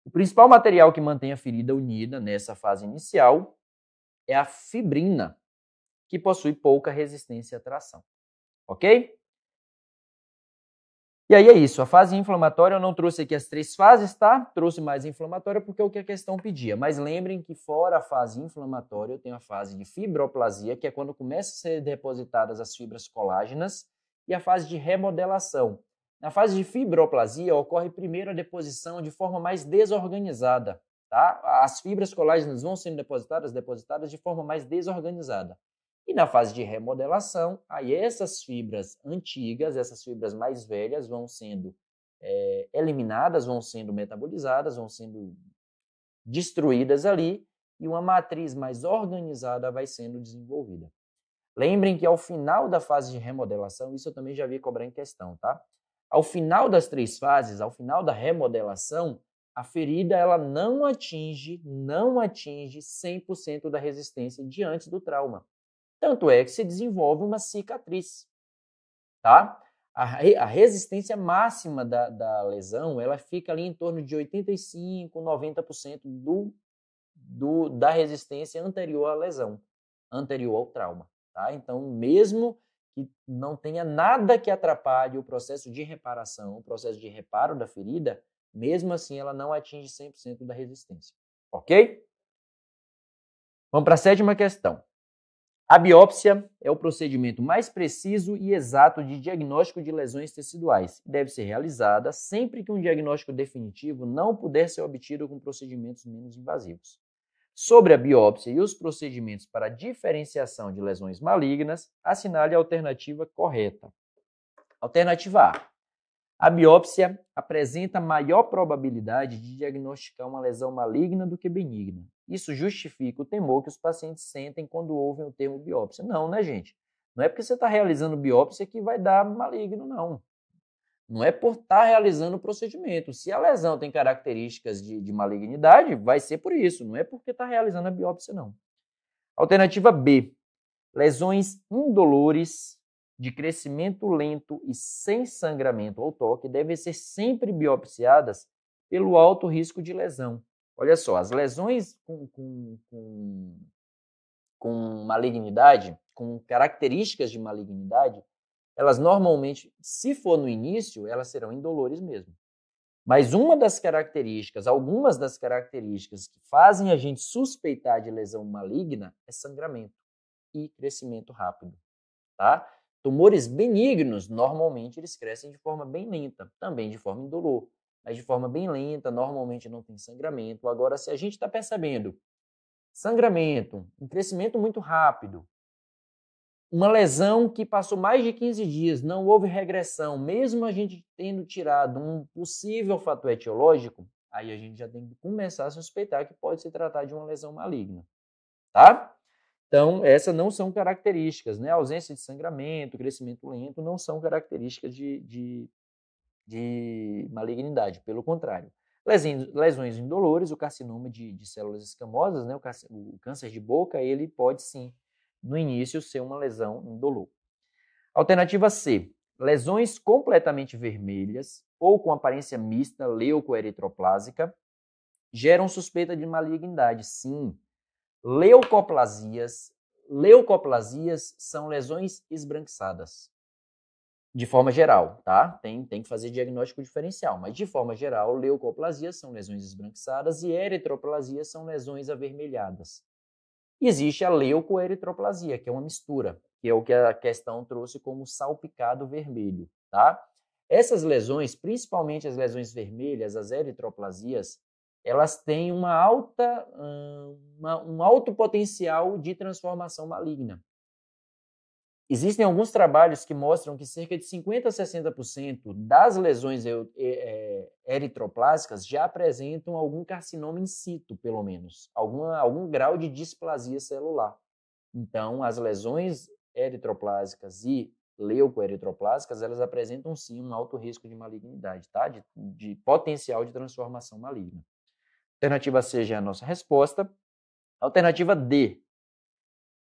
O principal material que mantém a ferida unida nessa fase inicial é a fibrina, que possui pouca resistência à tração ok? E aí é isso, a fase inflamatória eu não trouxe aqui as três fases, tá? Trouxe mais inflamatória porque é o que a questão pedia. Mas lembrem que fora a fase inflamatória, eu tenho a fase de fibroplasia, que é quando começam a ser depositadas as fibras colágenas, e a fase de remodelação. Na fase de fibroplasia ocorre primeiro a deposição de forma mais desorganizada, tá? As fibras colágenas vão sendo depositadas, depositadas de forma mais desorganizada. E na fase de remodelação, aí essas fibras antigas, essas fibras mais velhas vão sendo é, eliminadas, vão sendo metabolizadas, vão sendo destruídas ali e uma matriz mais organizada vai sendo desenvolvida. Lembrem que ao final da fase de remodelação, isso eu também já vi cobrar em questão, tá? Ao final das três fases, ao final da remodelação, a ferida ela não atinge, não atinge 100% da resistência diante do trauma. Tanto é que se desenvolve uma cicatriz, tá? A, a resistência máxima da, da, lesão, ela fica ali em torno de 85, 90% do, do, da resistência anterior à lesão, anterior ao trauma, tá? Então, mesmo que não tenha nada que atrapalhe o processo de reparação, o processo de reparo da ferida, mesmo assim ela não atinge 100% da resistência. Ok? Vamos para a sétima questão. A biópsia é o procedimento mais preciso e exato de diagnóstico de lesões teciduais e deve ser realizada sempre que um diagnóstico definitivo não puder ser obtido com procedimentos menos invasivos. Sobre a biópsia e os procedimentos para diferenciação de lesões malignas, assinale a alternativa correta. Alternativa A. A biópsia apresenta maior probabilidade de diagnosticar uma lesão maligna do que benigna, isso justifica o temor que os pacientes sentem quando ouvem o termo biópsia. Não, né, gente? Não é porque você está realizando biópsia que vai dar maligno, não. Não é por estar tá realizando o procedimento. Se a lesão tem características de, de malignidade, vai ser por isso. Não é porque está realizando a biópsia, não. Alternativa B. Lesões indolores de crescimento lento e sem sangramento ou toque devem ser sempre biopsiadas pelo alto risco de lesão. Olha só, as lesões com, com, com, com malignidade, com características de malignidade, elas normalmente, se for no início, elas serão indolores mesmo. Mas uma das características, algumas das características que fazem a gente suspeitar de lesão maligna é sangramento e crescimento rápido, tá? Tumores benignos, normalmente eles crescem de forma bem lenta, também de forma indolor mas de forma bem lenta, normalmente não tem sangramento. Agora, se a gente está percebendo sangramento, um crescimento muito rápido, uma lesão que passou mais de 15 dias, não houve regressão, mesmo a gente tendo tirado um possível fator etiológico, aí a gente já tem que começar a suspeitar que pode se tratar de uma lesão maligna, tá? Então, essas não são características, né? A ausência de sangramento, crescimento lento, não são características de, de de malignidade, pelo contrário. Lesões, lesões indolores, o carcinoma de, de células escamosas, né, o, o, câncer de boca, ele pode sim, no início, ser uma lesão indolor. Alternativa C, lesões completamente vermelhas ou com aparência mista leucoeritroplásica geram suspeita de malignidade, sim. Leucoplasias, leucoplasias são lesões esbranquiçadas de forma geral, tá? Tem, tem que fazer diagnóstico diferencial, mas de forma geral, leucoplasia são lesões esbranquiçadas e eritroplasia são lesões avermelhadas. E existe a leucoeritroplasia, que é uma mistura, que é o que a questão trouxe como salpicado vermelho, tá? Essas lesões, principalmente as lesões vermelhas, as eritroplasias, elas têm uma alta, hum, uma, um alto potencial de transformação maligna. Existem alguns trabalhos que mostram que cerca de 50% a 60% das lesões é, eritroplásticas já apresentam algum carcinoma in situ, pelo menos, algum algum grau de displasia celular. Então, as lesões eritroplásicas e leucoeritroplásicas, elas apresentam sim um alto risco de malignidade, tá? de, de potencial de transformação maligna. Alternativa C já é a nossa resposta. Alternativa D,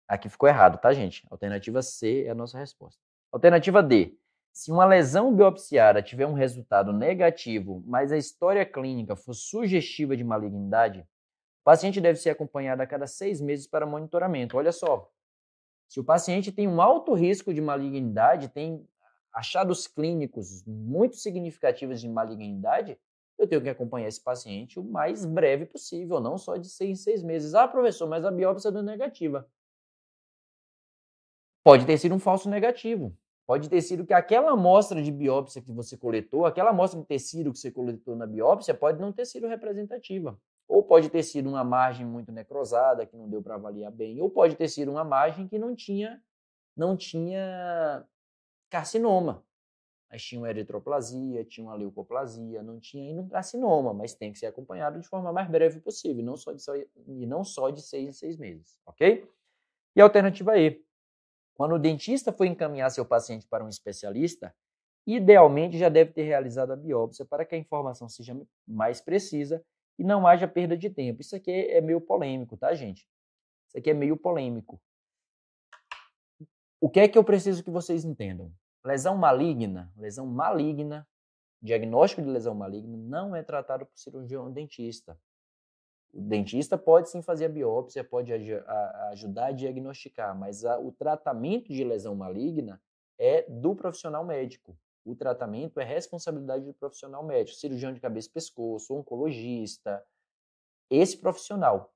Aqui ficou errado, tá, gente? Alternativa C é a nossa resposta. Alternativa D. Se uma lesão biopsiada tiver um resultado negativo, mas a história clínica for sugestiva de malignidade, o paciente deve ser acompanhado a cada seis meses para monitoramento. Olha só, se o paciente tem um alto risco de malignidade, tem achados clínicos muito significativos de malignidade, eu tenho que acompanhar esse paciente o mais breve possível, não só de seis em seis meses. Ah, professor, mas a biópsia deu é negativa. Pode ter sido um falso negativo. Pode ter sido que aquela amostra de biópsia que você coletou, aquela amostra de tecido que você coletou na biópsia, pode não ter sido representativa. Ou pode ter sido uma margem muito necrosada, que não deu para avaliar bem. Ou pode ter sido uma margem que não tinha, não tinha carcinoma. Mas tinha uma eritroplasia, tinha uma leucoplasia, não tinha ainda um carcinoma, mas tem que ser acompanhado de forma mais breve possível, não só de, e não só de seis em seis meses, ok? E a alternativa é E, quando o dentista for encaminhar seu paciente para um especialista, idealmente já deve ter realizado a biópsia para que a informação seja mais precisa e não haja perda de tempo. Isso aqui é meio polêmico, tá, gente? Isso aqui é meio polêmico. O que é que eu preciso que vocês entendam? Lesão maligna, lesão maligna, diagnóstico de lesão maligna não é tratado por cirurgião dentista. O dentista pode sim fazer a biópsia, pode ajudar a diagnosticar, mas a, o tratamento de lesão maligna é do profissional médico. O tratamento é responsabilidade do profissional médico, cirurgião de cabeça e pescoço, oncologista, esse profissional.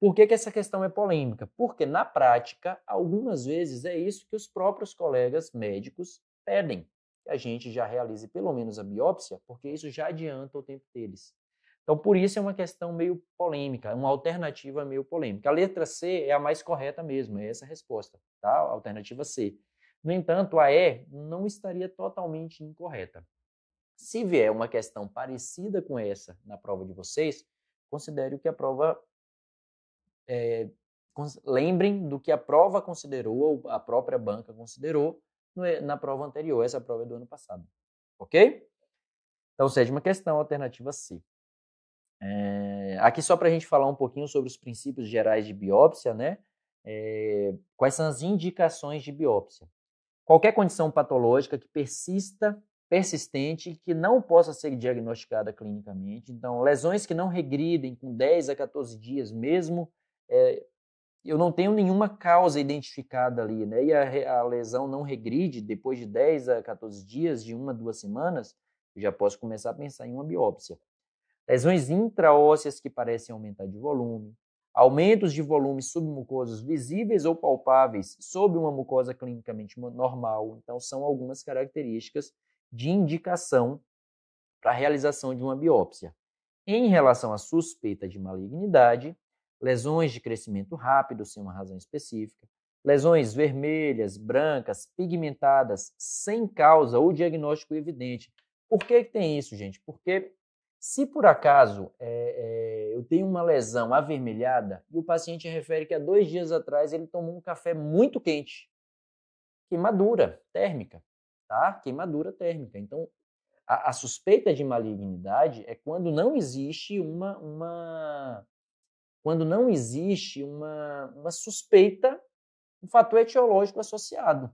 Por que, que essa questão é polêmica? Porque, na prática, algumas vezes é isso que os próprios colegas médicos pedem. Que a gente já realize pelo menos a biópsia, porque isso já adianta o tempo deles. Então, por isso é uma questão meio polêmica, uma alternativa meio polêmica. A letra C é a mais correta mesmo, é essa a resposta, tá? alternativa C. No entanto, a E não estaria totalmente incorreta. Se vier uma questão parecida com essa na prova de vocês, considere que a prova. É, lembrem do que a prova considerou, a própria banca considerou é, na prova anterior. Essa prova é do ano passado. Ok? Então, sétima questão, alternativa C. É, aqui só para a gente falar um pouquinho sobre os princípios gerais de biópsia, né? É, quais são as indicações de biópsia? Qualquer condição patológica que persista, persistente, que não possa ser diagnosticada clinicamente. Então, lesões que não regridem com 10 a 14 dias mesmo, é, eu não tenho nenhuma causa identificada ali, né? E a, a lesão não regride depois de 10 a 14 dias, de uma a duas semanas, eu já posso começar a pensar em uma biópsia lesões intraósseas que parecem aumentar de volume, aumentos de volume submucosos visíveis ou palpáveis sob uma mucosa clinicamente normal. Então, são algumas características de indicação para a realização de uma biópsia. Em relação à suspeita de malignidade, lesões de crescimento rápido sem uma razão específica, lesões vermelhas, brancas, pigmentadas, sem causa ou diagnóstico evidente. Por que, que tem isso, gente? Porque se por acaso é, é, eu tenho uma lesão avermelhada e o paciente refere que há dois dias atrás ele tomou um café muito quente, queimadura térmica, tá? Queimadura térmica. Então, a, a suspeita de malignidade é quando não existe uma, uma quando não existe uma, uma suspeita, um fator etiológico associado.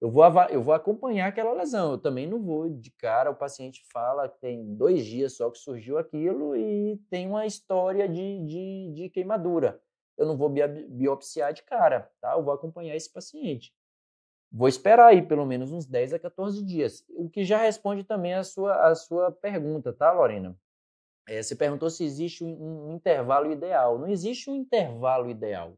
Eu vou, eu vou acompanhar aquela lesão. Eu também não vou de cara. O paciente fala que tem dois dias só que surgiu aquilo e tem uma história de, de, de queimadura. Eu não vou biopsiar de cara, tá? Eu vou acompanhar esse paciente. Vou esperar aí pelo menos uns 10 a 14 dias. O que já responde também a sua, a sua pergunta, tá, Lorena? É, você perguntou se existe um, um intervalo ideal. Não existe um intervalo ideal.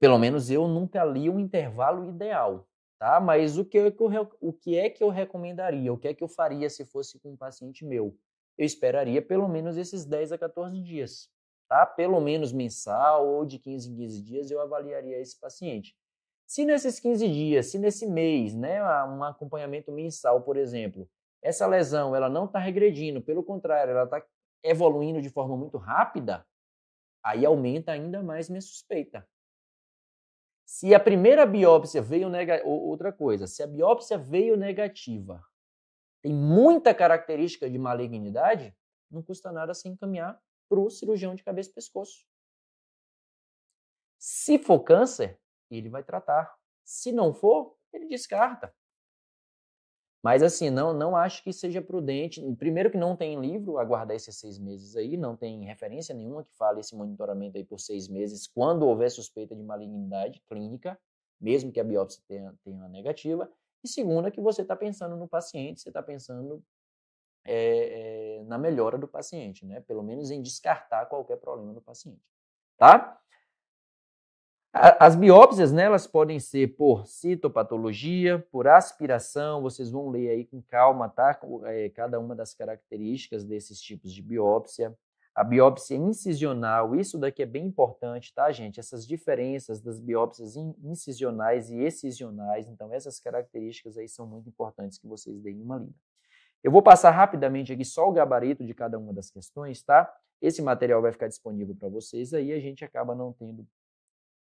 Pelo menos eu nunca li um intervalo ideal tá? Mas o que, eu, o que é que eu recomendaria? O que é que eu faria se fosse com um paciente meu? Eu esperaria pelo menos esses 10 a 14 dias, tá? Pelo menos mensal ou de 15 em 15 dias eu avaliaria esse paciente. Se nesses 15 dias, se nesse mês, né, um acompanhamento mensal, por exemplo, essa lesão ela não está regredindo, pelo contrário, ela está evoluindo de forma muito rápida, aí aumenta ainda mais minha suspeita. Se a primeira biópsia veio negativa, outra coisa, se a biópsia veio negativa, tem muita característica de malignidade, não custa nada se encaminhar para o cirurgião de cabeça e pescoço. Se for câncer, ele vai tratar. Se não for, ele descarta. Mas assim, não, não acho que seja prudente. Primeiro que não tem livro, aguardar esses seis meses aí, não tem referência nenhuma que fale esse monitoramento aí por seis meses, quando houver suspeita de malignidade clínica, mesmo que a biópsia tenha, tenha uma negativa. E segundo que você está pensando no paciente, você está pensando é, é, na melhora do paciente, né? Pelo menos em descartar qualquer problema do paciente, tá? As biópsias, né, elas podem ser por citopatologia, por aspiração, vocês vão ler aí com calma, tá? É, cada uma das características desses tipos de biópsia. A biópsia incisional, isso daqui é bem importante, tá, gente? Essas diferenças das biópsias incisionais e excisionais, então essas características aí são muito importantes que vocês deem uma lida. Eu vou passar rapidamente aqui só o gabarito de cada uma das questões, tá? Esse material vai ficar disponível para vocês aí, a gente acaba não tendo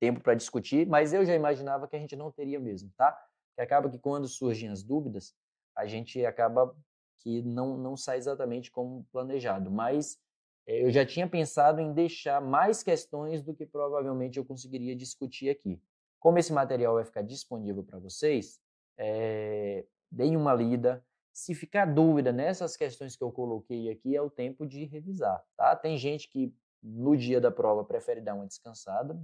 tempo para discutir, mas eu já imaginava que a gente não teria mesmo, tá? Que acaba que quando surgem as dúvidas, a gente acaba que não, não sai exatamente como planejado, mas eh, eu já tinha pensado em deixar mais questões do que provavelmente eu conseguiria discutir aqui. Como esse material vai ficar disponível para vocês, é, deem uma lida. Se ficar dúvida nessas questões que eu coloquei aqui, é o tempo de revisar. Tá? Tem gente que no dia da prova prefere dar uma descansada,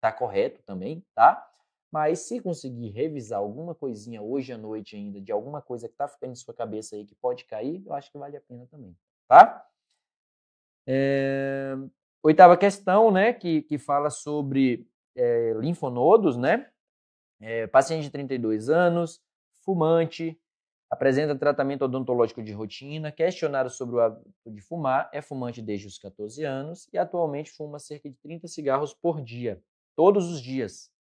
tá correto também, tá? Mas se conseguir revisar alguma coisinha hoje à noite ainda, de alguma coisa que tá ficando em sua cabeça aí que pode cair, eu acho que vale a pena também, tá? É... Oitava questão, né, que, que fala sobre é, linfonodos, né? É, paciente de 32 anos, fumante, apresenta tratamento odontológico de rotina, questionado sobre o hábito de fumar, é fumante desde os 14 anos e atualmente fuma cerca de 30 cigarros por dia, Todos os dias.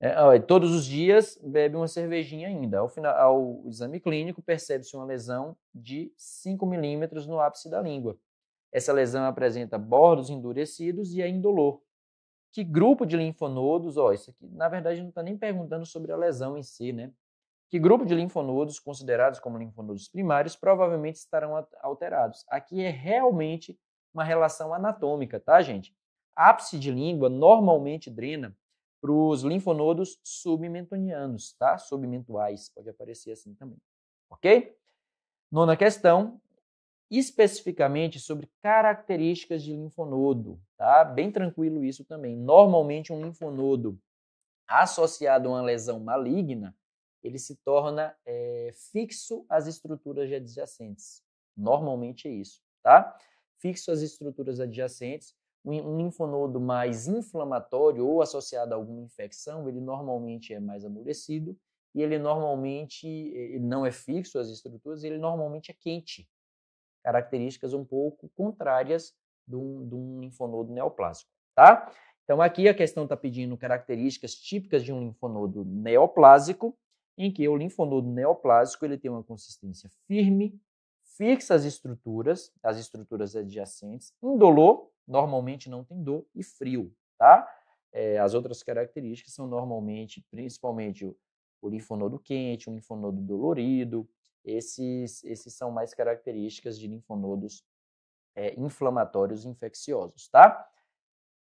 É, é, todos os dias bebe uma cervejinha ainda. Ao, final, ao exame clínico, percebe-se uma lesão de 5 milímetros no ápice da língua. Essa lesão apresenta bordos endurecidos e é indolor. Que grupo de linfonodos? Ó, isso aqui, na verdade, não está nem perguntando sobre a lesão em si, né? Que grupo de linfonodos, considerados como linfonodos primários, provavelmente estarão alterados? Aqui é realmente uma relação anatômica, tá, gente? ápice de língua normalmente drena para os linfonodos submentonianos, tá? Submentuais, pode aparecer assim também, ok? Nona questão, especificamente sobre características de linfonodo, tá? Bem tranquilo isso também. Normalmente um linfonodo associado a uma lesão maligna, ele se torna é, fixo às estruturas adjacentes. Normalmente é isso, tá? Fixo às estruturas adjacentes, um linfonodo mais inflamatório ou associado a alguma infecção, ele normalmente é mais amolecido e ele normalmente ele não é fixo às estruturas, ele normalmente é quente. Características um pouco contrárias de um, de um linfonodo neoplásico, tá? Então aqui a questão está pedindo características típicas de um linfonodo neoplásico, em que o linfonodo neoplásico ele tem uma consistência firme, fixa as estruturas, as estruturas adjacentes, indolor, normalmente não tem dor e frio, tá? É, as outras características são normalmente, principalmente, o, linfonodo quente, o linfonodo dolorido. Esses, esses são mais características de linfonodos é, inflamatórios infecciosos, tá?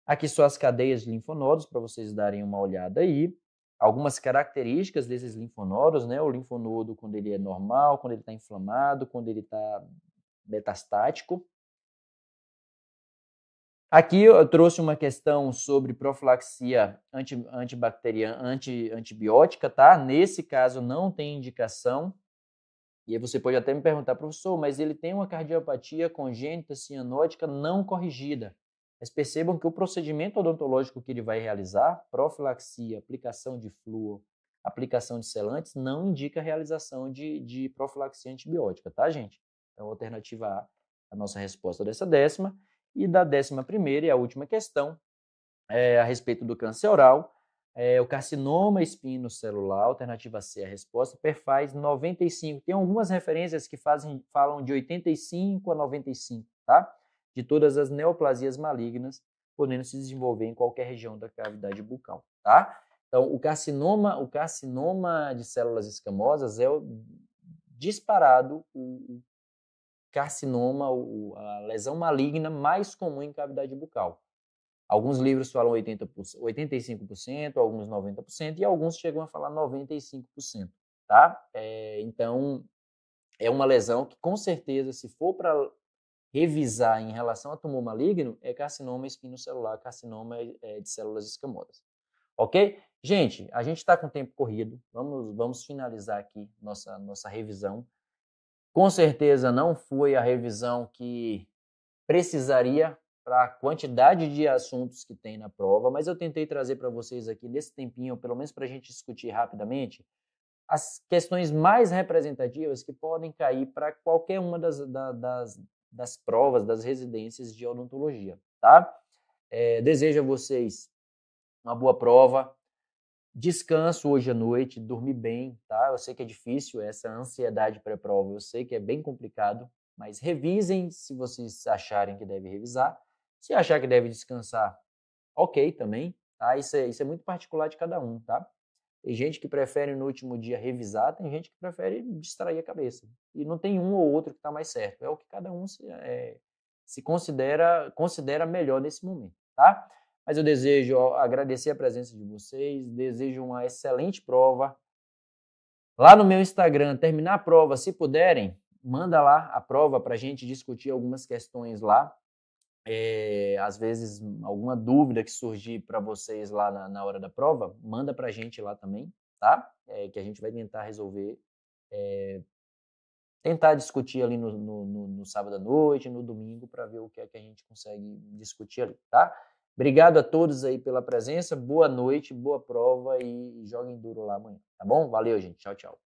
Aqui são as cadeias de linfonodos para vocês darem uma olhada aí. Algumas características desses linfonodos, né? O linfonodo quando ele é normal, quando ele está inflamado, quando ele está metastático. Aqui eu trouxe uma questão sobre profilaxia anti, antibacteriana, anti, antibiótica, tá? Nesse caso não tem indicação. E aí você pode até me perguntar, professor, mas ele tem uma cardiopatia congênita cianótica não corrigida. Mas percebam que o procedimento odontológico que ele vai realizar, profilaxia, aplicação de flúor, aplicação de selantes, não indica a realização de, de profilaxia antibiótica, tá, gente? Então, alternativa A, a nossa resposta dessa décima. E da décima primeira e a última questão, é, a respeito do câncer oral, é, o carcinoma espinocelular, alternativa C, a resposta, perfaz 95. Tem algumas referências que fazem, falam de 85 a 95, tá? De todas as neoplasias malignas, podendo se desenvolver em qualquer região da cavidade bucal, tá? Então, o carcinoma, o carcinoma de células escamosas é o, disparado o, o carcinoma, a lesão maligna mais comum em cavidade bucal. Alguns livros falam 80%, 85%, alguns 90% e alguns chegam a falar 95%, tá? É, então, é uma lesão que com certeza, se for para revisar em relação a tumor maligno, é carcinoma espinocelular, carcinoma é, de células escamosas. Ok? Gente, a gente está com o tempo corrido, vamos, vamos finalizar aqui nossa, nossa revisão. Com certeza não foi a revisão que precisaria para a quantidade de assuntos que tem na prova, mas eu tentei trazer para vocês aqui nesse tempinho, pelo menos para a gente discutir rapidamente, as questões mais representativas que podem cair para qualquer uma das, das, das provas, das residências de odontologia, tá? É, desejo a vocês uma boa prova, Descanso hoje à noite, dormir bem, tá? Eu sei que é difícil essa ansiedade pré-prova, eu sei que é bem complicado, mas revisem se vocês acharem que deve revisar. Se achar que deve descansar, ok também, tá? Isso é, isso é muito particular de cada um, tá? Tem gente que prefere no último dia revisar, tem gente que prefere distrair a cabeça. E não tem um ou outro que está mais certo. É o que cada um se, é, se considera, considera melhor nesse momento, tá? Mas eu desejo agradecer a presença de vocês, desejo uma excelente prova. Lá no meu Instagram, terminar a prova, se puderem, manda lá a prova para a gente discutir algumas questões lá. É, às vezes, alguma dúvida que surgir para vocês lá na, na, hora da prova, manda para a gente lá também, tá? É, que a gente vai tentar resolver, é, tentar discutir ali no, no, no, no sábado à noite, no domingo, para ver o que é que a gente consegue discutir ali, tá? Obrigado a todos aí pela presença. Boa noite, boa prova e joguem duro lá amanhã, tá bom? Valeu, gente. Tchau, tchau.